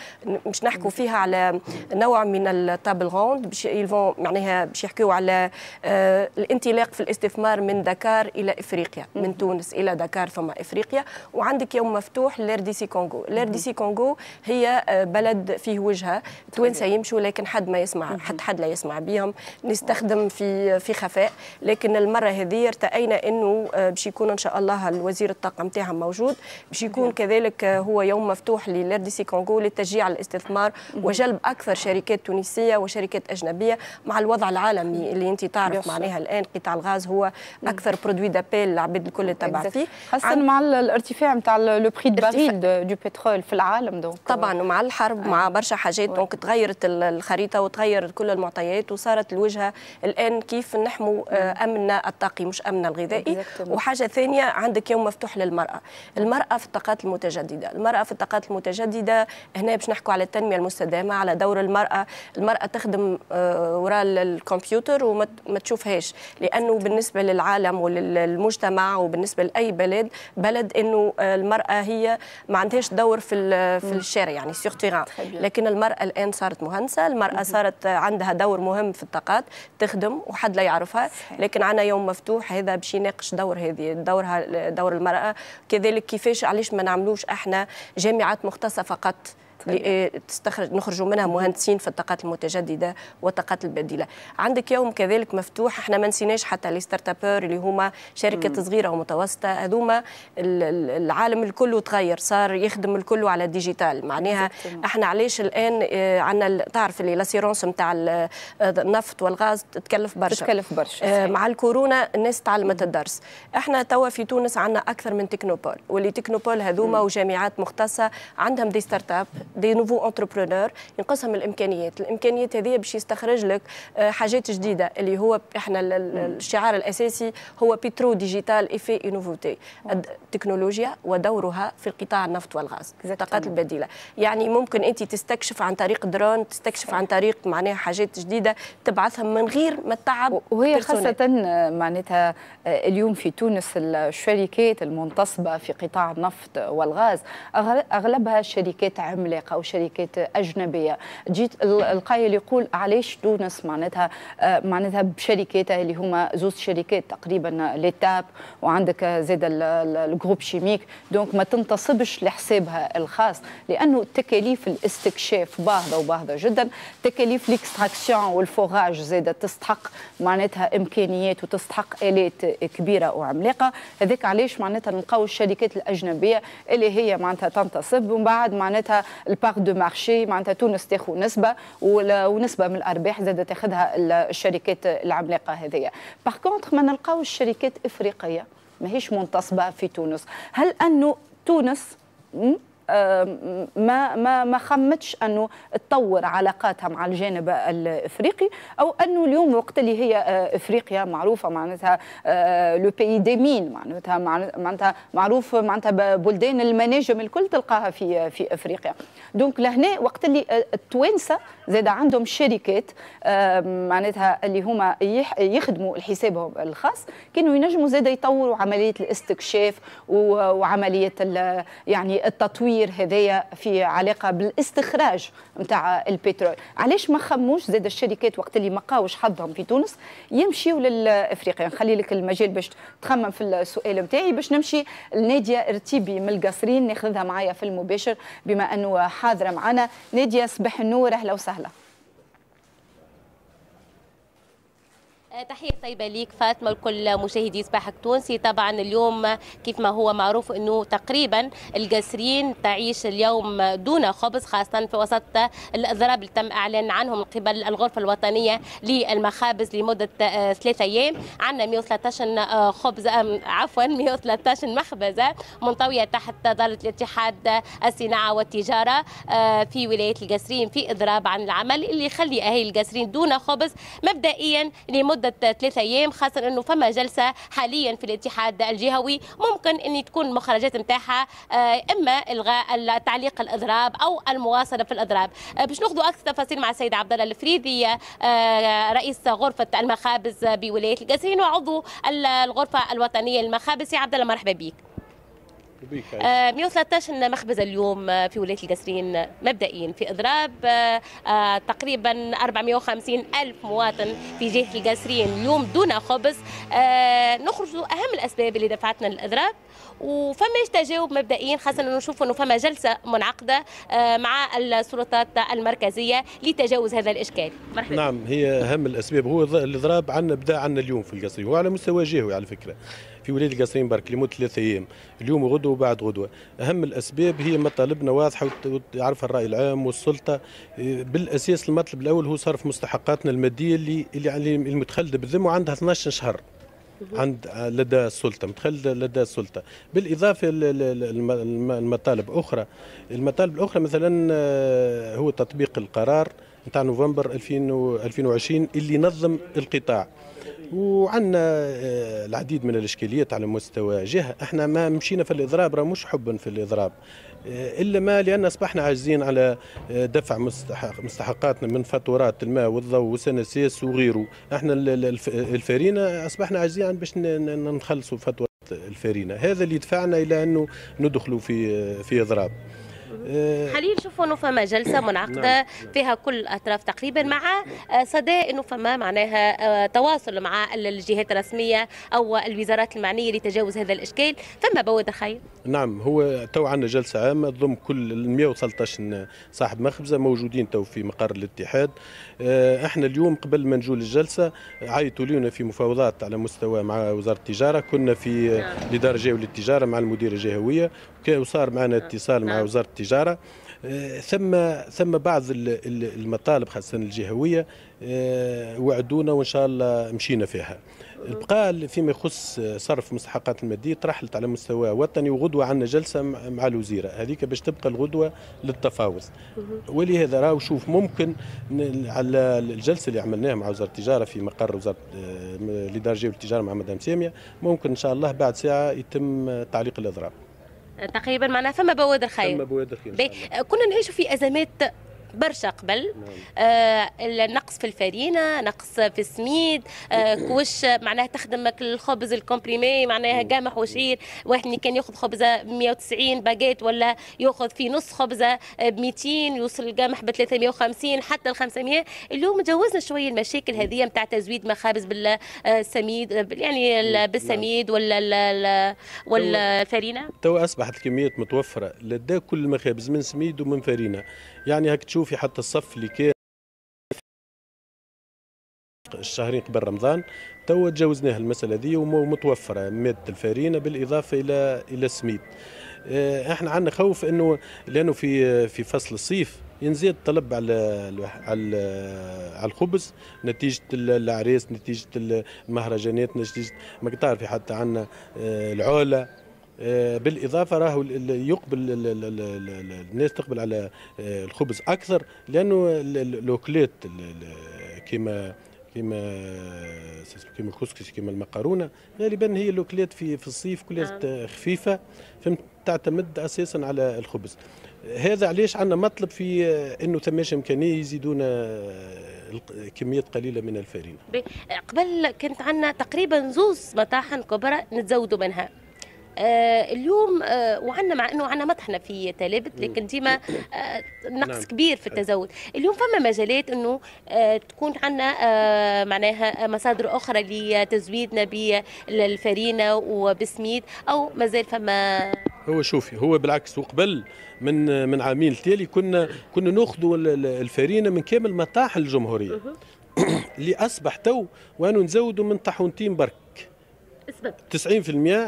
S4: مش نحكوا فيها على نوع من التابل غوند باش يلفون معناها باش يحكيو على آه، الانطلاق في الاستثمار من دكار الى افريقيا من تونس الى دكار ثم افريقيا وعندك يوم مفتوح لير دي سي كونغو لير دي سي كونغو هي آه، بلد فيه وجهه تونس يمشوا لكن حد ما يسمع حد حد لا يسمع بهم نستخدم في في خفاء لكن المره هذه ارتئينا انه آه، باش يكون ان شاء الله الوزير الطاقه نتاعهم موجود باش يكون كذلك هو يوم مفتوح للير دي سي كونغو للتشجيع على الاستثمار وجلب اكثر اكثر شركات تونسيه وشركات اجنبيه مع الوضع العالمي اللي انت تعرف معناها الان قطاع الغاز هو اكثر برودوي دابيل العباد الكل تبع فيه خاصه
S1: مع الارتفاع نتاع لو بري دو باريل
S4: دو بترول في العالم دونك euh, طبعا ومع الحرب مع برشا حاجات دونك تغيرت الخريطه وتغيرت كل المعطيات وصارت الوجهه الان كيف نحموا آه، امننا الطاقي مش امننا الغذائي وحاجه ثانيه عندك يوم مفتوح للمراه المراه في الطاقات المتجدده المراه في الطاقات المتجدده هنا باش نحكوا على التنميه المستدامه على دور دور المرأة المرأة تخدم آه، وراء الكمبيوتر وما تشوفهاش لأنه بالنسبة للعالم وللمجتمع وبالنسبة لأي بلد بلد أنه آه، المرأة هي ما عندهاش دور في في الشارع يعني سيغ طيب. لكن المرأة الآن صارت مهندسة المرأة صارت عندها دور مهم في الطاقات تخدم وحد لا يعرفها لكن عنا يوم مفتوح هذا باش يناقش دور هذه دورها دور المرأة كذلك كيفاش علاش ما نعملوش احنا جامعات مختصة فقط طيب. آه، تستخرج نخرجوا منها مهندسين في الطاقات المتجدده والطاقات البديله عندك يوم كذلك مفتوح احنا ما نسيناش حتى لي ستارت اللي هما شركات صغيره ومتوسطه هذوما العالم الكل تغير صار يخدم الكل على ديجيتال معناها احنا علاش الان آه، عندنا تعرف اللي لاسيرونس نتاع آه، النفط والغاز تتكلف برشا تتكلف برشا مع الكورونا الناس تعلمت الدرس احنا توا في تونس عندنا اكثر من تكنوبول واللي تكنوبول هذوما وجامعات مختصه عندهم دي ستارت اب دي نوفو انتربرونور ينقصهم الامكانيات الامكانيات هذه باش يستخرج لك آه، حاجات جديده اللي هو احنا الشعار الاساسي هو بيترو ديجيتال ايفي انوفوتي التكنولوجيا ودورها في القطاع النفط والغاز الطاقات البديله يعني ممكن انت تستكشف عن طريق درون تستكشف عن طريق معناها
S1: حاجات جديده تبعثهم من غير ما تتعب وهي خاصه آه، معناتها آه، اليوم في تونس الشركات المنتصبه في قطاع النفط والغاز اغلبها شركات عمله السباق او شركات اجنبيه جيت اللي يقول علاش تونس معناتها آه، معناتها بشركاتها اللي هما زوز شركات تقريبا ليتاب وعندك زاد الجروب شيميك دونك ما تنتصبش لحسابها الخاص لانه تكاليف الاستكشاف باهظه وباهظه جدا تكاليف الاكستراكسيون والفوراج زاد تستحق معناتها امكانيات وتستحق الات كبيره وعملاقه هذاك علاش معناتها نلقاو الشركات الاجنبيه اللي هي معناتها تنتصب ومن بعد معناتها البار دو مارشي معناتها تونس تاخذ نسبه ونسبه من الارباح زاد تاخذها الشركات العملاقه هذيا باغ كونتر ما نلقاوش شركات افريقيه ماهيش منتصبه في تونس هل انه تونس ما ما ما خمتش انه تطور علاقاتها مع الجانب الافريقي او انه اليوم وقت اللي هي آه، افريقيا معروفه معناتها لو بيي دي مين معناتها معناتها معروف معناتها بلدان المناجم الكل تلقاها في في افريقيا دونك لهنا وقت اللي آه، التوانسه زاد عندهم شركات آه، معناتها اللي هما يخدموا حسابهم الخاص كانوا ينجموا زاد يطوروا عمليه الاستكشاف وعمليه يعني التطوير التأثير هذايا في علاقة بالاستخراج نتاع البترول علاش ما خموش زاد الشركات وقت اللي ما قاوش حظهم في تونس يمشيوا لافريقيا نخلي لك المجال باش تخمم في السؤال نتاعي باش نمشي لناديه ارتيبي من القصرين ناخذها معايا في المباشر بما انه حاضره معنا ناديه صباح النور اهلا وسهلا
S5: آه، تحية طيبة ليك فاطمة لكل مشاهدي صباحك تونسي طبعا اليوم كيف ما هو معروف أنه تقريبا الجسرين تعيش اليوم دون خبز خاصة في وسط الأضراب اللي تم إعلان عنهم من قبل الغرفة الوطنية للمخابز لمدة آه، ثلاثة أيام عندنا 113 آه، خبز عفوا 113 مخبزة منطوية تحت دارة الاتحاد الصناعة والتجارة في ولاية الجسرين في إضراب عن العمل اللي يخلي أهالي الجسرين دون خبز مبدئيا لمدة لمده ثلاثة ايام خاصه انه فما جلسه حاليا في الاتحاد الجهوي ممكن ان تكون مخرجات نتاعها آه، اما الغاء تعليق الاضراب او المواصله في الاضراب آه، باش ناخذ اكثر تفاصيل مع السيد عبد الله الفريدي آه، رئيس غرفه المخابز بولايه القصرين وعضو الغرفه الوطنيه للمخابز عبد الله مرحبا بك 113 آه، مخبز اليوم آه، في ولايه القصرين آه، مبدئيا في اضراب تقريبا 450 الف مواطن في جهه القصرين اليوم دون خبز نخرج اهم الاسباب اللي دفعتنا للاضراب وفماش تجاوب مبدئيا خاصه انه نشوف انه فما جلسه منعقده مع السلطات المركزيه لتجاوز هذا الاشكال مرحبا نعم
S6: هي اهم الاسباب هو الاضراب عندنا بدا عندنا اليوم في القصرين وعلى مستوى جهوي على فكره في ولايه القصرين برك لمده ثلاثة ايام اليوم وغدوه وبعد غدوه اهم الاسباب هي مطالبنا واضحه ويعرفها الراي العام والسلطه إيه، بالاساس المطلب الاول هو صرف مستحقاتنا الماديه اللي اللي المتخلده بالذمه وعندها 12 شهر عند لدى السلطه متخلده لدى السلطه بالاضافه للمطالب اخرى المطالب الاخرى مثلا آه، هو تطبيق القرار نتاع نوفمبر 2020 اللي نظم القطاع وعندنا آه، العديد من الاشكاليات على مستوى جهه احنا ما مشينا في الاضراب راه مش حبا في الاضراب آه، الا ما لان اصبحنا عاجزين على آه، دفع مستحق مستحقاتنا من فاتورات الماء والضوء وسنسيس وغيره احنا الفارينه اصبحنا عاجزين باش نخلصوا فاتورات الفارينه هذا اللي دفعنا الى انه ندخلوا في في اضراب آه،
S5: حاليا نشوفوا انه فما جلسه نعم، منعقده نعم. فيها كل الاطراف تقريبا مع آه، صدى انه فما معناها آه، تواصل مع الجهات الرسميه او الوزارات المعنيه لتجاوز هذا الاشكال فما بوادر خير
S6: نعم هو تو عندنا جلسه عامه تضم كل 113 صاحب مخبزه موجودين تو في مقر الاتحاد احنا اليوم قبل ما نجول الجلسه عيطوا لينا في مفاوضات على مستوى مع وزاره التجاره كنا في نعم. الاداره الجهويه للتجاره مع المدير الجهويه وصار معنا نعم. اتصال مع نعم. وزاره التجاره آه، ثم ثم بعض المطالب خاصه الجهويه آه، وعدونا وان شاء الله مشينا فيها بقى فيما يخص صرف مستحقات الماديه ترحلت على مستوى وطني وغدوه عندنا جلسه مع الوزيره هذيك باش تبقى الغدوه للتفاوض ولهذا راهو شوف ممكن على الجلسه اللي عملناها مع وزاره التجاره في مقر وزاره الاداره الجويه والتجاره مع مدام ساميه ممكن ان شاء الله بعد ساعه يتم تعليق الاضراب
S5: تقريبا معناها فما بوادر خير فما بوادر خير كنا نعيشوا في ازمات برشا قبل نعم. آه النقص في الفرينه نقص في السميد آه كوش معناها تخدم الخبز الكومبريمي معناها نعم. قامح وشعير واحد اللي كان ياخذ خبزه 190 باجيت ولا ياخذ في نص خبزه آه، ب 200 يوصل القامح ب 350 حتى ال 500 اليوم تجاوزنا شويه المشاكل نعم. هذه نتاع تزويد مخابز بالسميد آه، آه، يعني بالسميد ولا ولا الفرينه
S6: تو اصبحت الكميات متوفره لدى كل المخابز من سميد ومن فرينه يعني هك تشوفي حتى الصف اللي كان الشهرين قبل رمضان توا تجاوزناها المساله دي ومتوفره ماده الفارينه بالاضافه الى الى السميد آه، احنا عندنا خوف انه لانه في في فصل الصيف ينزيد الطلب على على على الخبز نتيجه الاعراس نتيجه المهرجانات نتيجه ما تعرفي حتى عندنا آه، العوله آه، بالاضافه راه يقبل الناس تقبل على آه، الخبز اكثر لانه لوكليت كما كما آه، كما الكسكس كما المقارونه غالبا هي لوكليت في في الصيف كلها نعم. خفيفه فهمت تعتمد اساسا على الخبز هذا علاش عندنا مطلب في انه ثماش امكانيه يزيدونا كميات قليله من الفارينه
S5: قبل كانت عندنا تقريبا زوز مطاحن كبرى نتزودوا منها آه، اليوم آه، وعندنا مع انه عندنا مطحنه في تلابت لكن ديما آه، نقص نعم. كبير في التزود اليوم فما مجالات انه تكون عندنا معناها مصادر اخرى لتزويدنا بالفرينه وبسميد او مازال فما
S6: هو شوفي هو بالعكس وقبل من من عامين تالي كنا كنا ناخذوا الفرينه من كامل مطاحن الجمهوريه اللي اصبح تو وانو نزودوا من طاحونتين برك اسباب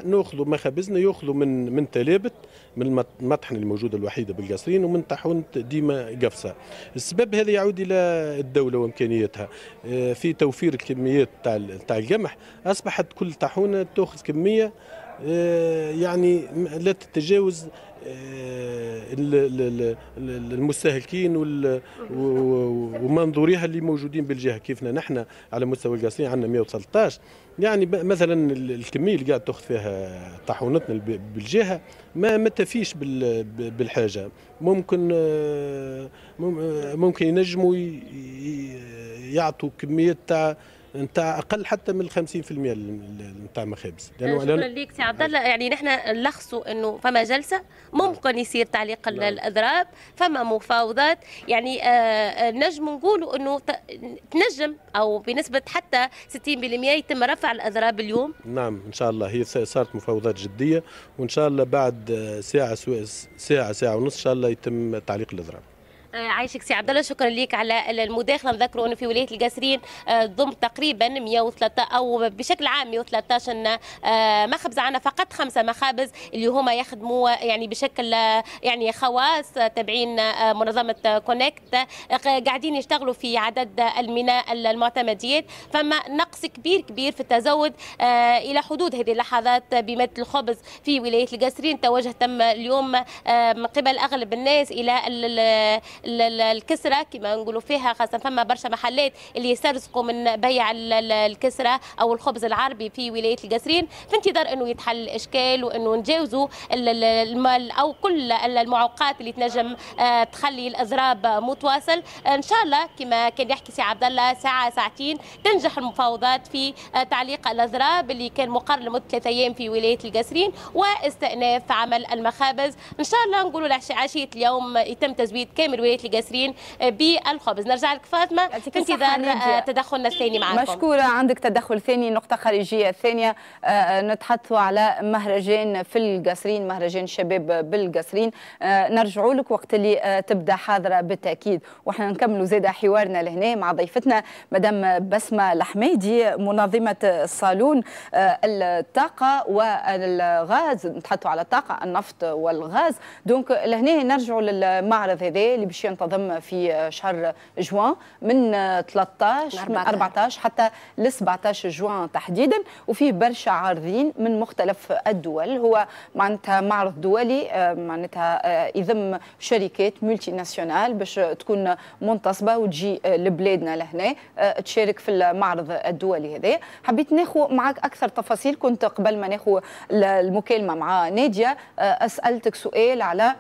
S6: 90% ناخذوا مخابزنا ياخذوا من من تلابت من المطحنه الموجوده الوحيده بالقصرين ومن طاحونه ديما قفصه السبب هذا يعود الى الدوله وامكانياتها آه، في توفير الكميات تاع تاع القمح اصبحت كل طاحونه تاخذ كميه آه، يعني لا تتجاوز آه، المستهلكين ومنظوريها اللي موجودين بالجهه كيفنا نحن على مستوى القاصرين عندنا 113 يعني مثلا الكميه اللي قاعد تاخذ فيها طاحونتنا بالجهه ما ما تفيش بالحاجه ممكن آه، آه، ممكن ينجموا يعطوا كميه تاع نتاع اقل حتى من 50% نتاع مخابز لانه آه، شكرا ليك
S5: سي عبد الله يعني نحن نلخصوا انه فما جلسه ممكن يصير تعليق نعم. لا. الاضراب فما مفاوضات يعني آه, آه، نجم نقولوا انه تنجم او بنسبه حتى 60% يتم رفع الاضراب اليوم
S6: نعم ان شاء الله هي صارت مفاوضات جديه وان شاء الله بعد آه، ساعه ساعه ساعه ونص ان شاء الله يتم تعليق الاضراب
S5: آه، عايشك سي عبد الله شكرا ليك على المداخله نذكروا انه في ولايه القاسرين آه، ضم تقريبا 103 او بشكل عام 113 آه، مخبز عندنا فقط خمسه مخابز اللي هما يخدموا يعني بشكل يعني خواص تابعين منظمه كونكت قاعدين يشتغلوا في عدد الميناء المعتمديات فما نقص كبير كبير في التزود الى حدود هذه اللحظات بماده الخبز في ولايه القاسرين توجه تم اليوم من قبل اغلب الناس الى الكسره كما نقولوا فيها خاصه فما برشا محلات اللي يسترزقوا من بيع الكسره او الخبز العربي في ولايه القصرين في انتظار انه يتحل الاشكال وانه نتجاوزوا المال او كل المعوقات اللي تنجم آه، تخلي الاضراب متواصل ان شاء الله كما كان يحكي سي عبد الله ساعه ساعتين تنجح المفاوضات في آه، تعليق الاضراب اللي كان مقر لمده ثلاث ايام في ولايه القصرين واستئناف عمل المخابز ان شاء الله نقولوا عشيه اليوم يتم تزويد كامل ولايه الجسرين آه، بالخبز نرجع لك فاطمه في انتظار
S1: آه، تدخلنا الثاني معكم مشكوره عندك تدخل ثاني نقطه خارجيه ثانيه آه، نتحدثوا على مهرجان في الجسرين مهرجان شباب بالجسرين نرجعوا لك وقت اللي تبدا حاضره بالتاكيد وحنا نكملوا زاده حوارنا لهنا مع ضيفتنا مدام بسمه الحميدي منظمه الصالون الطاقه والغاز نتحدثوا على الطاقه النفط والغاز دونك لهنا نرجعوا للمعرض هذا اللي باش ينتظم في شهر جوان من 13 من 14 حتى ل 17 جوان تحديدا وفيه برشا عارضين من مختلف الدول هو معناتها معرض دولي آه، معناتها آه، يضم شركات مولتي ناسيونال باش تكون منتصبه وتجي لبلادنا لهنا آه، تشارك في المعرض الدولي هذا حبيت ناخذ معك اكثر تفاصيل كنت قبل ما ناخذ المكالمه مع ناديه اسالتك سؤال على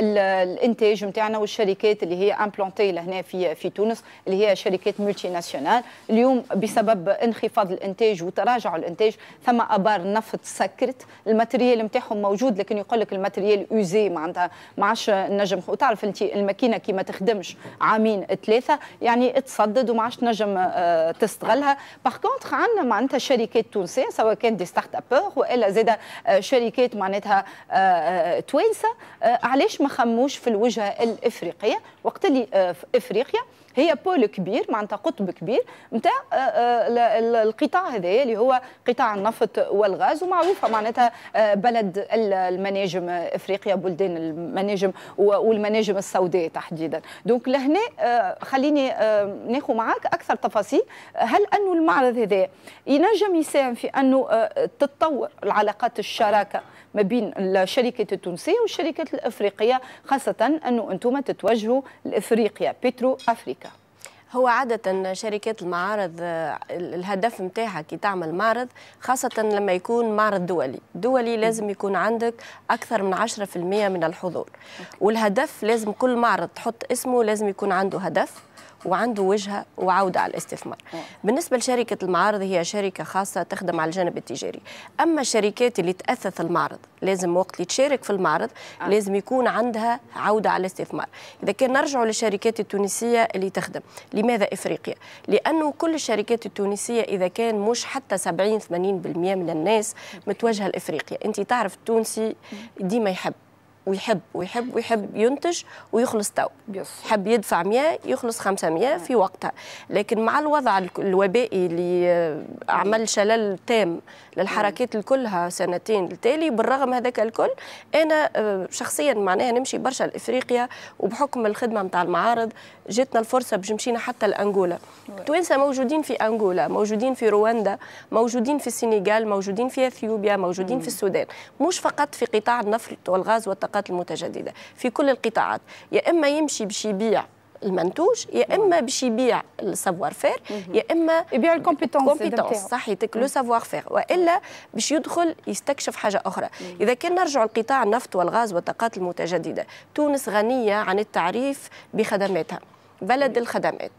S1: الانتاج نتاعنا والشركات الشركات اللي هي امبلونتي لهنا في في تونس اللي هي شركات مولتي ناسيونال اليوم بسبب انخفاض الانتاج وتراجع الانتاج ثم ابار نفط سكرت الماتريال نتاعهم موجود لكن يقول لك الماتريال اوزي معناتها ما عادش نجم وتعرف انت الماكينه كي ما تخدمش عامين ثلاثه يعني تصدد وما عادش تنجم آه، تستغلها باغ كونتخ عندنا معناتها شركات تونسيه سواء كان دي ستارت ابور والا زاده آه، شركات معناتها آه، توانسه علاش ما خموش في الوجهه الافريقيه الصحيه وقت اللي آه، في افريقيا هي بول كبير معناتها قطب كبير نتاع آه، آه، القطاع هذايا اللي هو قطاع النفط والغاز ومعروفه معناتها بلد المناجم افريقيا بلدان المناجم والمناجم السوداء تحديدا دونك لهنا خليني ناخذ معاك اكثر تفاصيل هل انه المعرض هذا ينجم يساهم في انه تتطور العلاقات الشراكه ما بين الشركات التونسيه والشركات الافريقيه خاصه انه انتم تتوجهوا لافريقيا بترو افريكا هو عادة
S4: شركات المعارض الهدف نتاعها كي تعمل معرض خاصة لما يكون معرض دولي دولي لازم يكون عندك أكثر من 10% من الحضور والهدف لازم كل معرض تحط اسمه لازم يكون عنده هدف وعنده وجهه وعوده على الاستثمار. بالنسبه لشركه المعارض هي شركه خاصه تخدم على الجانب التجاري، اما الشركات اللي تاسس المعرض لازم وقت اللي تشارك في المعرض آه. لازم يكون عندها عوده على الاستثمار. اذا كان نرجعوا للشركات التونسيه اللي تخدم، لماذا افريقيا؟ لانه كل الشركات التونسيه اذا كان مش حتى 70 80% من الناس متوجهه لافريقيا، انت تعرف التونسي ديما يحب ويحب ويحب ويحب ينتج ويخلص تو يحب يدفع 100 يخلص 500 في نعم. وقتها لكن مع الوضع الوبائي اللي عمل نعم. شلل تام للحركات نعم. كلها سنتين التالي بالرغم هذاك الكل انا آه، شخصيا معناها نمشي برشا لافريقيا وبحكم الخدمه نتاع المعارض جاتنا الفرصه باش مشينا حتى لانغولا التوانسه موجودين في انغولا موجودين في رواندا موجودين في السنغال موجودين في اثيوبيا موجودين مم. في السودان مش فقط في قطاع النفط والغاز والتقدم الطاقات المتجدده في كل القطاعات يا اما يمشي باش يبيع المنتوج يا نعم. اما باش يبيع السافوار فير يا اما يبيع الكومبيتونس صح يعطيك لو سافوار فير والا باش يدخل يستكشف حاجه اخرى مم. اذا كان نرجع لقطاع النفط والغاز والطاقات المتجدده تونس غنيه عن التعريف بخدماتها بلد الخدمات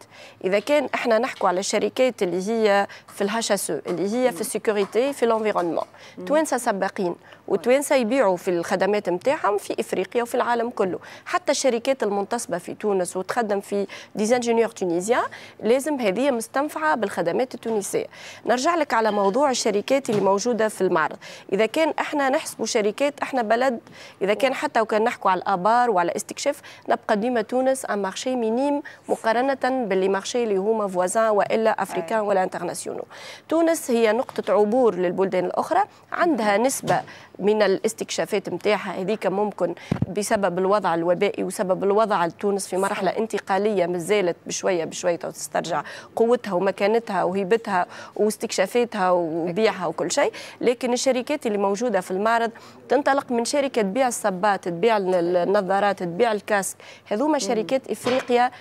S4: اذا كان احنا نحكوا على الشركات اللي هي في الهاشاسو اللي هي في السيكوريتي في الانفيرونمون توانسه سباقين والتوانسه يبيعوا في الخدمات نتاعهم في افريقيا وفي العالم كله حتى الشركات المنتصبه في تونس وتخدم في ديزانجينيور تونيزيان لازم هذه مستنفعه بالخدمات التونسيه نرجع لك على موضوع الشركات اللي موجوده في المعرض اذا كان احنا نحسبوا شركات احنا بلد اذا كان حتى وكان نحكوا على الابار وعلى استكشاف نبقى ديما تونس ان مارشي مينيم مقارنه باللي مارشي اللي هما فوازان والا افريكان ولا انترناسيونو تونس هي نقطه عبور للبلدان الاخرى عندها نسبه من الاستكشافات نتاعها هذيك ممكن بسبب الوضع الوبائي وسبب الوضع التونس في مرحله انتقاليه مازالت بشويه بشويه تسترجع قوتها ومكانتها وهيبتها واستكشافاتها وبيعها وكل شيء لكن الشركات اللي موجوده في المعرض تنطلق من شركه تبيع الصبات تبيع النظارات تبيع الكاسك هذوما شركات افريقيا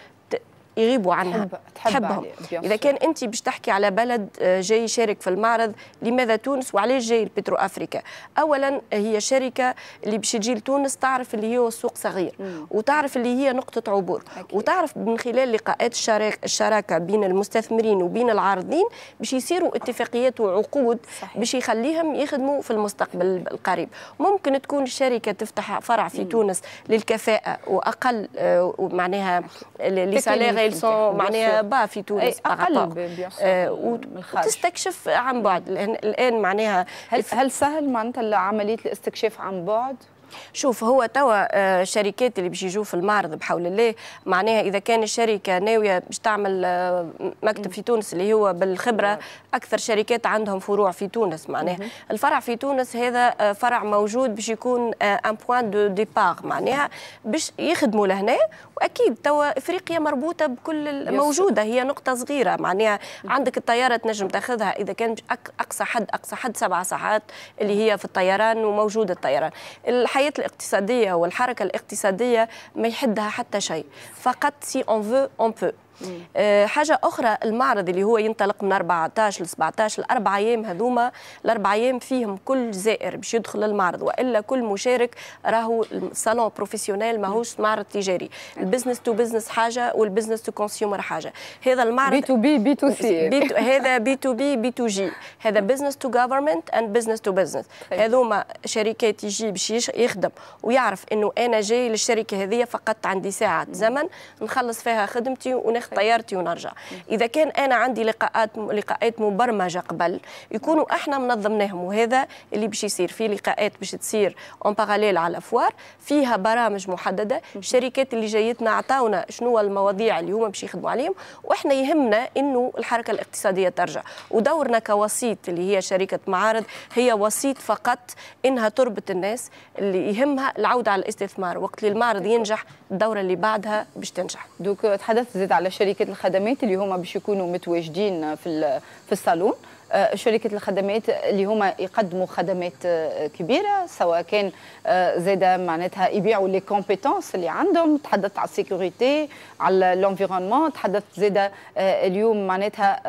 S4: يغيبوا عنها تحب تحبهم اذا كان انت باش تحكي على بلد آه، جاي يشارك في المعرض لماذا تونس وعلاش جاي البترو افريكا اولا هي شركه اللي باش تجي لتونس تعرف اللي هو السوق صغير مم. وتعرف اللي هي نقطه عبور أكيد. وتعرف من خلال لقاءات الشراكه بين المستثمرين وبين العارضين باش يصيروا اتفاقيات وعقود باش يخليهم يخدموا في المستقبل القريب ممكن تكون الشركه تفتح فرع في مم. تونس للكفاءه واقل آه، معناها لسالاري ايل سون معناها با في تونس اقل آه، وتستكشف عن بعد الان معناها هل, هل سهل معناتها عمليه الاستكشاف عن بعد؟ شوف هو توا الشركات آه، اللي باش يجوا في المعرض بحول الله معناها اذا كان الشركه ناويه باش تعمل آه، مكتب في تونس اللي هو بالخبره نعم. اكثر شركات عندهم فروع في تونس معناها الفرع في تونس هذا آه، فرع موجود باش يكون ان بوان دو ديبار معناها باش يخدموا لهنا واكيد توا افريقيا مربوطه بكل موجوده هي نقطه صغيره معناها عندك الطياره تنجم تاخذها اذا كان اقصى حد اقصى حد سبع ساعات اللي هي في الطيران وموجود الطيران الحياة الاقتصادية والحركة الاقتصادية ما يحدها حتى شيء فقط سي اون فو اون بو آه، حاجه اخرى المعرض اللي هو ينطلق من 14 ل 17 الاربع ايام هذوما الاربع ايام فيهم كل زائر باش يدخل للمعرض والا كل مشارك راهو صالون بروفيسيونيل ماهوش معرض تجاري البزنس تو بزنس حاجه والبزنس تو كونسيومر حاجه هذا المعرض بي تو بي بي تو سي هذا بي تو بي بي تو جي هذا بزنس تو جوفرمنت اند بزنس تو بزنس هذوما شركات يجي باش يخدم ويعرف انه انا جاي للشركه هذه فقط عندي ساعه زمن نخلص فيها خدمتي وناخذ ناخذ طيارتي ونرجع اذا كان انا عندي لقاءات لقاءات مبرمجه قبل يكونوا احنا منظمناهم وهذا اللي باش يصير في لقاءات باش تصير اون باراليل على الافوار فيها برامج محدده الشركات اللي جايتنا عطاونا شنو المواضيع اللي هما باش يخدموا عليهم واحنا يهمنا انه الحركه الاقتصاديه ترجع ودورنا كوسيط اللي هي شركه معارض هي وسيط فقط انها تربط الناس اللي يهمها العوده على الاستثمار وقت اللي المعرض ينجح
S1: الدوره اللي بعدها باش تنجح دوك تحدثت زيد على شركه الخدمات اللي هما باش يكونوا متواجدين في في الصالون آه، شركة الخدمات اللي هما يقدموا خدمات آه، كبيرة سواء كان آه، زادة معناتها يبيعوا لي كومبيتونس اللي عندهم تحدثت على السيكوريتي على الانفيرونمون تحدثت زادة اليوم معناتها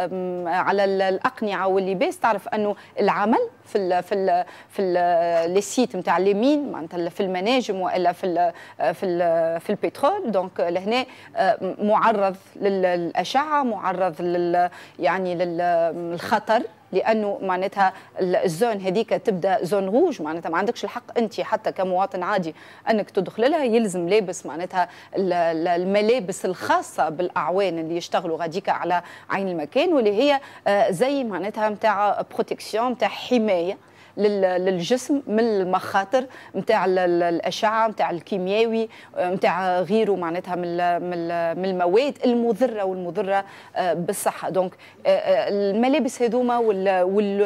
S1: على الأقنعة واللباس تعرف أنه العمل في الـ في الـ في لي سيت نتاع لي مين معناتها في المناجم والا في الـ في الـ في البترول دونك لهنا آه، معرض للاشعه معرض لل يعني للخطر آه، لانه معناتها الزون هذيك تبدا زون غوج معناتها ما عندكش الحق انت حتى كمواطن عادي انك تدخل لها يلزم لابس معناتها الملابس الخاصه بالاعوان اللي يشتغلوا غاديك على عين المكان واللي هي آه، زي معناتها نتاع بروتكسيون نتاع حمايه للجسم من المخاطر نتاع الاشعه نتاع الكيمياوي نتاع غيره معناتها من المواد المضره والمضره آه، بالصحه دونك آه، آه، الملابس هذوما وال,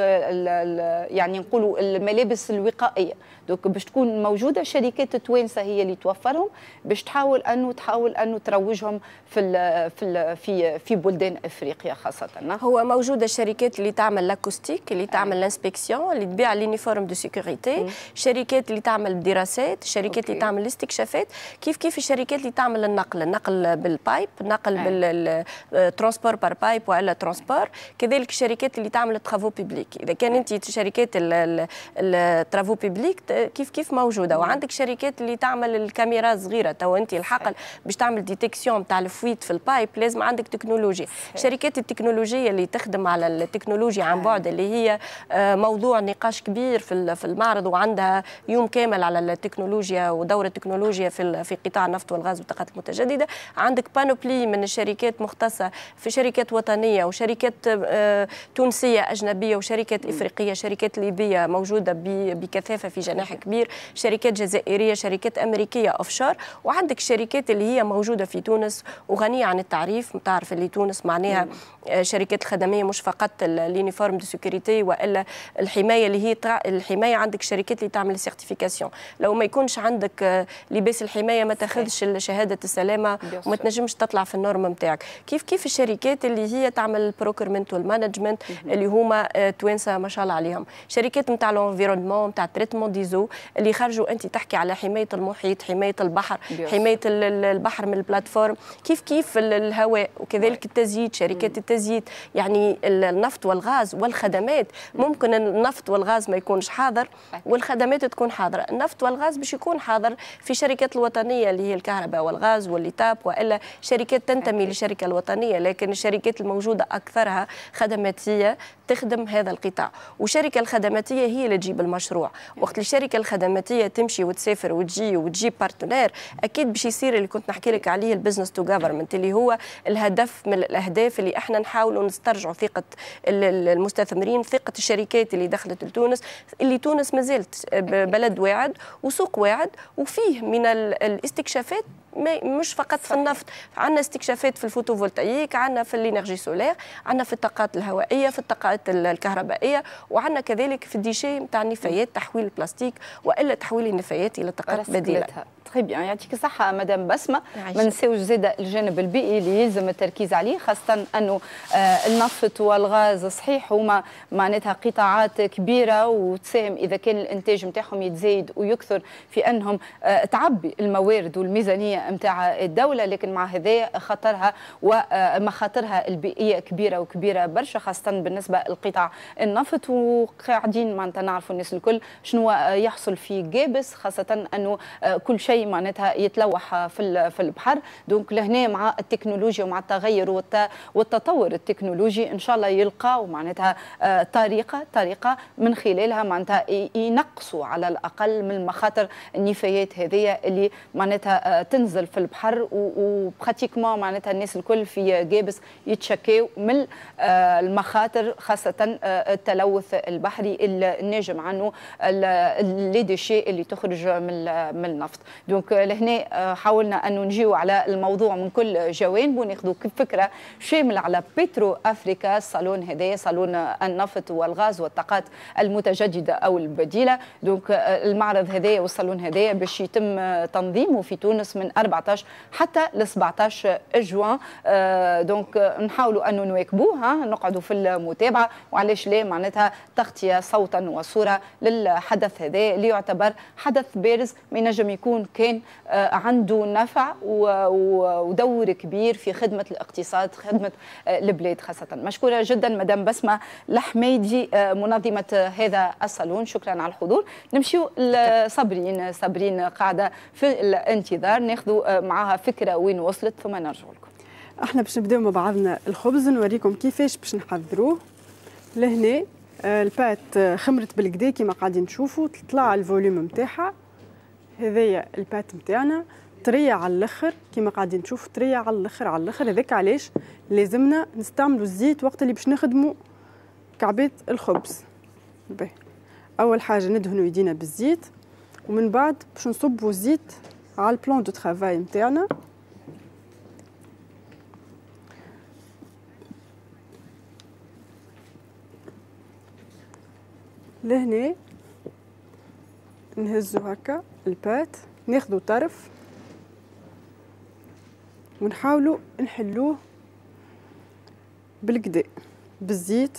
S1: يعني نقولوا الملابس الوقائيه دونك باش تكون موجوده شركات التوانسه هي اللي توفرهم باش تحاول انه تحاول انه تروجهم في في في في بلدان افريقيا
S4: خاصه هو موجوده الشركات اللي تعمل لاكوستيك اللي تعمل لانسبكسيون اللي تبيع لينيفورم دو سيكوريتي الشركات اللي تعمل الدراسات الشركات اللي تعمل الاستكشافات كيف كيف الشركات اللي تعمل النقل النقل بالبايب نقل بالترونسبور بار بايب ولا ترونسبور كذلك الشركات اللي تعمل ترافو بيبليك اذا كان انت شركات الترافو بيبليك كيف كيف موجوده وعندك شركات اللي تعمل الكاميرا صغيره تو انت الحقل باش تعمل ديتكسيون تاع الفويت في البايب لازم عندك تكنولوجيا شركات التكنولوجيا اللي تخدم على التكنولوجيا عن بعد اللي هي موضوع نقاش كبير في في المعرض وعندها يوم كامل على التكنولوجيا ودور التكنولوجيا في في قطاع النفط والغاز والطاقات المتجدده عندك بانوبلي من الشركات مختصه في شركات وطنيه وشركات آه، تونسيه اجنبيه وشركات افريقيه شركات ليبيه موجوده بكثافه في جناح كبير شركات جزائريه شركات امريكيه اوفشور وعندك شركات اللي هي موجوده في تونس وغنيه عن التعريف تعرف اللي تونس معناها آه، شركات الخدميه مش فقط اليونيفورم دو سيكوريتي والا الحمايه اللي هي هي الحمايه عندك شركات اللي تعمل سيرتيفيكاسيون لو ما يكونش عندك آه، لباس الحمايه ما تاخذش شهاده السلامه وما تنجمش تطلع في النورم نتاعك كيف كيف الشركات اللي هي تعمل البروكرمنت والمانجمنت اللي هما آه، توانسه ما شاء الله عليهم شركات نتاع الانفيرونمون نتاع تريتمون ديزو اللي خرجوا انت تحكي على حمايه المحيط حمايه البحر حمايه البحر من البلاتفورم كيف كيف الهواء وكذلك التزييت شركات التزييت يعني النفط والغاز والخدمات ممكن النفط والغاز الغاز ما يكونش حاضر والخدمات تكون حاضره النفط والغاز باش يكون حاضر في شركات الوطنيه اللي هي الكهرباء والغاز والليتاب والا شركات تنتمي لشركة الوطنيه لكن الشركات الموجوده اكثرها خدماتيه تخدم هذا القطاع وشركة الخدماتيه هي اللي تجيب المشروع وقت الشركه الخدماتيه تمشي وتسافر وتجي وتجيب بارتنير اكيد باش يصير اللي كنت نحكي لك عليه البزنس تو جفرمنت اللي هو الهدف من الاهداف اللي احنا نحاولوا نسترجعوا ثقه المستثمرين ثقه الشركات اللي دخلت لتونس اللي تونس ما زالت بلد واعد وسوق واعد وفيه من الاستكشافات مش فقط في النفط عندنا استكشافات في الفوتوفولتايك عندنا في الانرجي سولير عندنا في الطاقات الهوائيه في الطاقات الكهربائيه وعندنا كذلك في الديشي نتاع النفايات
S1: تحويل البلاستيك والا تحويل النفايات الى طاقات بديله تري بيان يعطيك الصحة مدام بسمة ما نساوش زادة الجانب البيئي اللي يلزم التركيز عليه خاصة أنه آه، النفط والغاز صحيح هما معناتها قطاعات كبيرة وتساهم إذا كان الإنتاج نتاعهم يتزايد ويكثر في أنهم آه، تعبي الموارد والميزانية نتاع الدوله لكن مع هذايا خطرها ومخاطرها البيئيه كبيره وكبيره برشا خاصه بالنسبه لقطاع النفط وقاعدين معناتها نعرفوا الناس الكل شنو يحصل في جابس خاصه انه كل شيء معناتها يتلوح في في البحر دونك لهنا مع التكنولوجيا ومع التغير والتطور التكنولوجي ان شاء الله يلقاو معناتها طريقه طريقه من خلالها معناتها ينقصوا على الاقل من مخاطر النفايات هذه اللي معناتها تنزل تنزل في البحر وبراتيكمون معناتها الناس الكل في جابس يتشكاو من آه، المخاطر خاصه آه، التلوث البحري الناجم عنه لي ديشي اللي تخرج من من النفط دونك آه، لهنا حاولنا انه نجيو على الموضوع من كل جوانبه وناخذوا فكره شامله على بترو افريكا الصالون هذايا صالون النفط والغاز والطاقات المتجدده او البديله دونك المعرض هذايا والصالون هذايا باش يتم تنظيمه في تونس من 14 حتى ل 17 جوان آه، دونك نحاولوا انه نواكبوها نقعدوا في المتابعه وعلاش لا معناتها تغطيه صوتا وصوره للحدث هذا اللي يعتبر حدث بارز ما ينجم يكون كان آه، عنده نفع ودور كبير في خدمه الاقتصاد خدمه آه، البلاد خاصه مشكوره جدا مدام بسمه الحميدي منظمه هذا الصالون شكرا على الحضور نمشيو لصابرين صابرين قاعده في الانتظار ناخذ تاخذوا آه، معها فكره وين وصلت ثم نرجع لكم
S3: احنا باش نبداو مع بعضنا الخبز نوريكم كيفاش باش نحضروه لهنا آه، البات آه، خمرت بالكدا كيما قاعدين نشوفوا تطلع الفوليوم نتاعها هذايا البات نتاعنا طريه على الاخر كيما قاعدين نشوف طريه على الاخر على الاخر هذاك علاش لازمنا نستعملوا الزيت وقت اللي باش نخدموا كعبات الخبز باهي اول حاجه ندهنوا يدينا بالزيت ومن بعد باش نصبوا الزيت على البلان دو ترافاي نتاعنا لهنا نهزو هكا البات ناخدو طرف ونحاولو نحلوه بالقدا بالزيت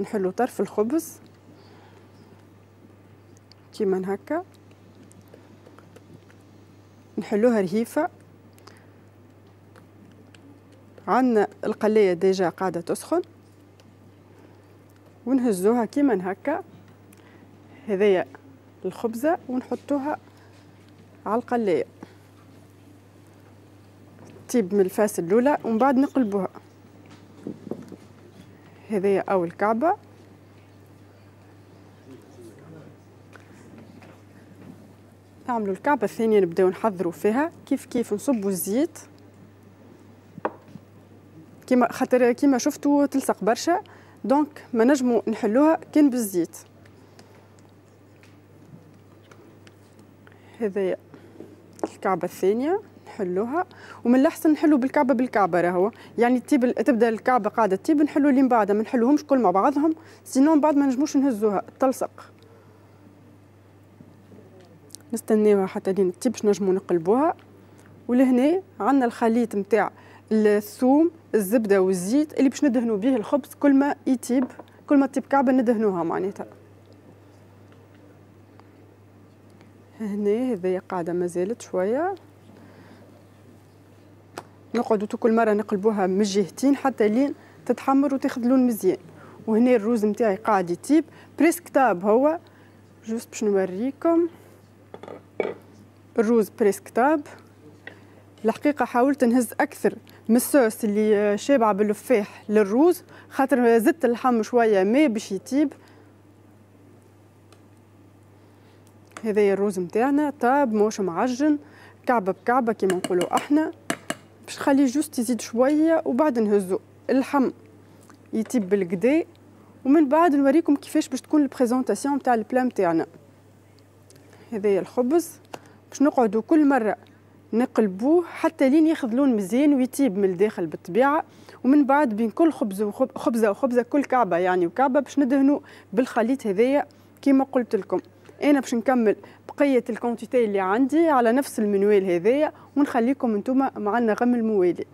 S3: نحلو طرف الخبز كيما هكا نحلوها رهيفة عندنا القلية ديجا قاعدة تسخن ونهزوها كيما هكا هذايا الخبزة ونحطوها على القلية تيب من الفاس الأولى ومن بعد نقلبوها هذايا أول كعبة نعملوا الكعبه الثانيه نبداو نحضروا فيها كيف كيف نصبوا الزيت كيما خاطر كيما شفتوا تلصق برشا دونك ما نجمو نحلوها كان بالزيت هذايا الكعبه الثانيه نحلوها ومن الاحسن نحلو بالكعبه بالكعبه راهو يعني تيب تبدا الكعبه قاعده تيب نحلو اللي من بعدها ما نحلوهمش كل مع بعضهم سينون بعد ما نجموش نهزوها تلصق نستناوها حتى لين تطيب باش نجمو نقلبوها ولهنا عندنا الخليط نتاع الثوم الزبده والزيت اللي باش ندهنوا به الخبز كل ما يطيب كل ما تطيب كعبه ندهنوها معناتها هنا هذه قاعده مازالت شويه نقعدوا كل مره نقلبوها من جهتين حتى لين تتحمر وتاخذ لون مزيان وهنا الروز نتاعي قاعد يطيب بريسك طاب هو جوست باش نوريكم الروز بريس كتاب الحقيقة حاولت نهز أكثر من السوس اللي شابعة باللفاح للروز خاطر زدت اللحم شوية ما باش يطيب هذايا الروز متاعنا طاب موش معجن كعبة بكعبة كيما نقولوا احنا باش نخليه جوست يزيد شوية وبعد نهزو اللحم يطيب بالقدا ومن بعد نوريكم كيفاش باش تكون البريزونطاسيون نتاع البلا متاعنا هذايا الخبز باش نقعدوا كل مره نقلبوه حتى لين ياخذ لون مزيان ويطيب من الداخل بالطبيعه ومن بعد بين كل خبز وخبزه وخبزه كل كعبه يعني وكعبه باش ندهنوا بالخليط هذايا كما قلت لكم انا باش نكمل بقيه الكونتيتي اللي عندي على نفس المنوال هذايا ونخليكم انتم مع النغم الموالي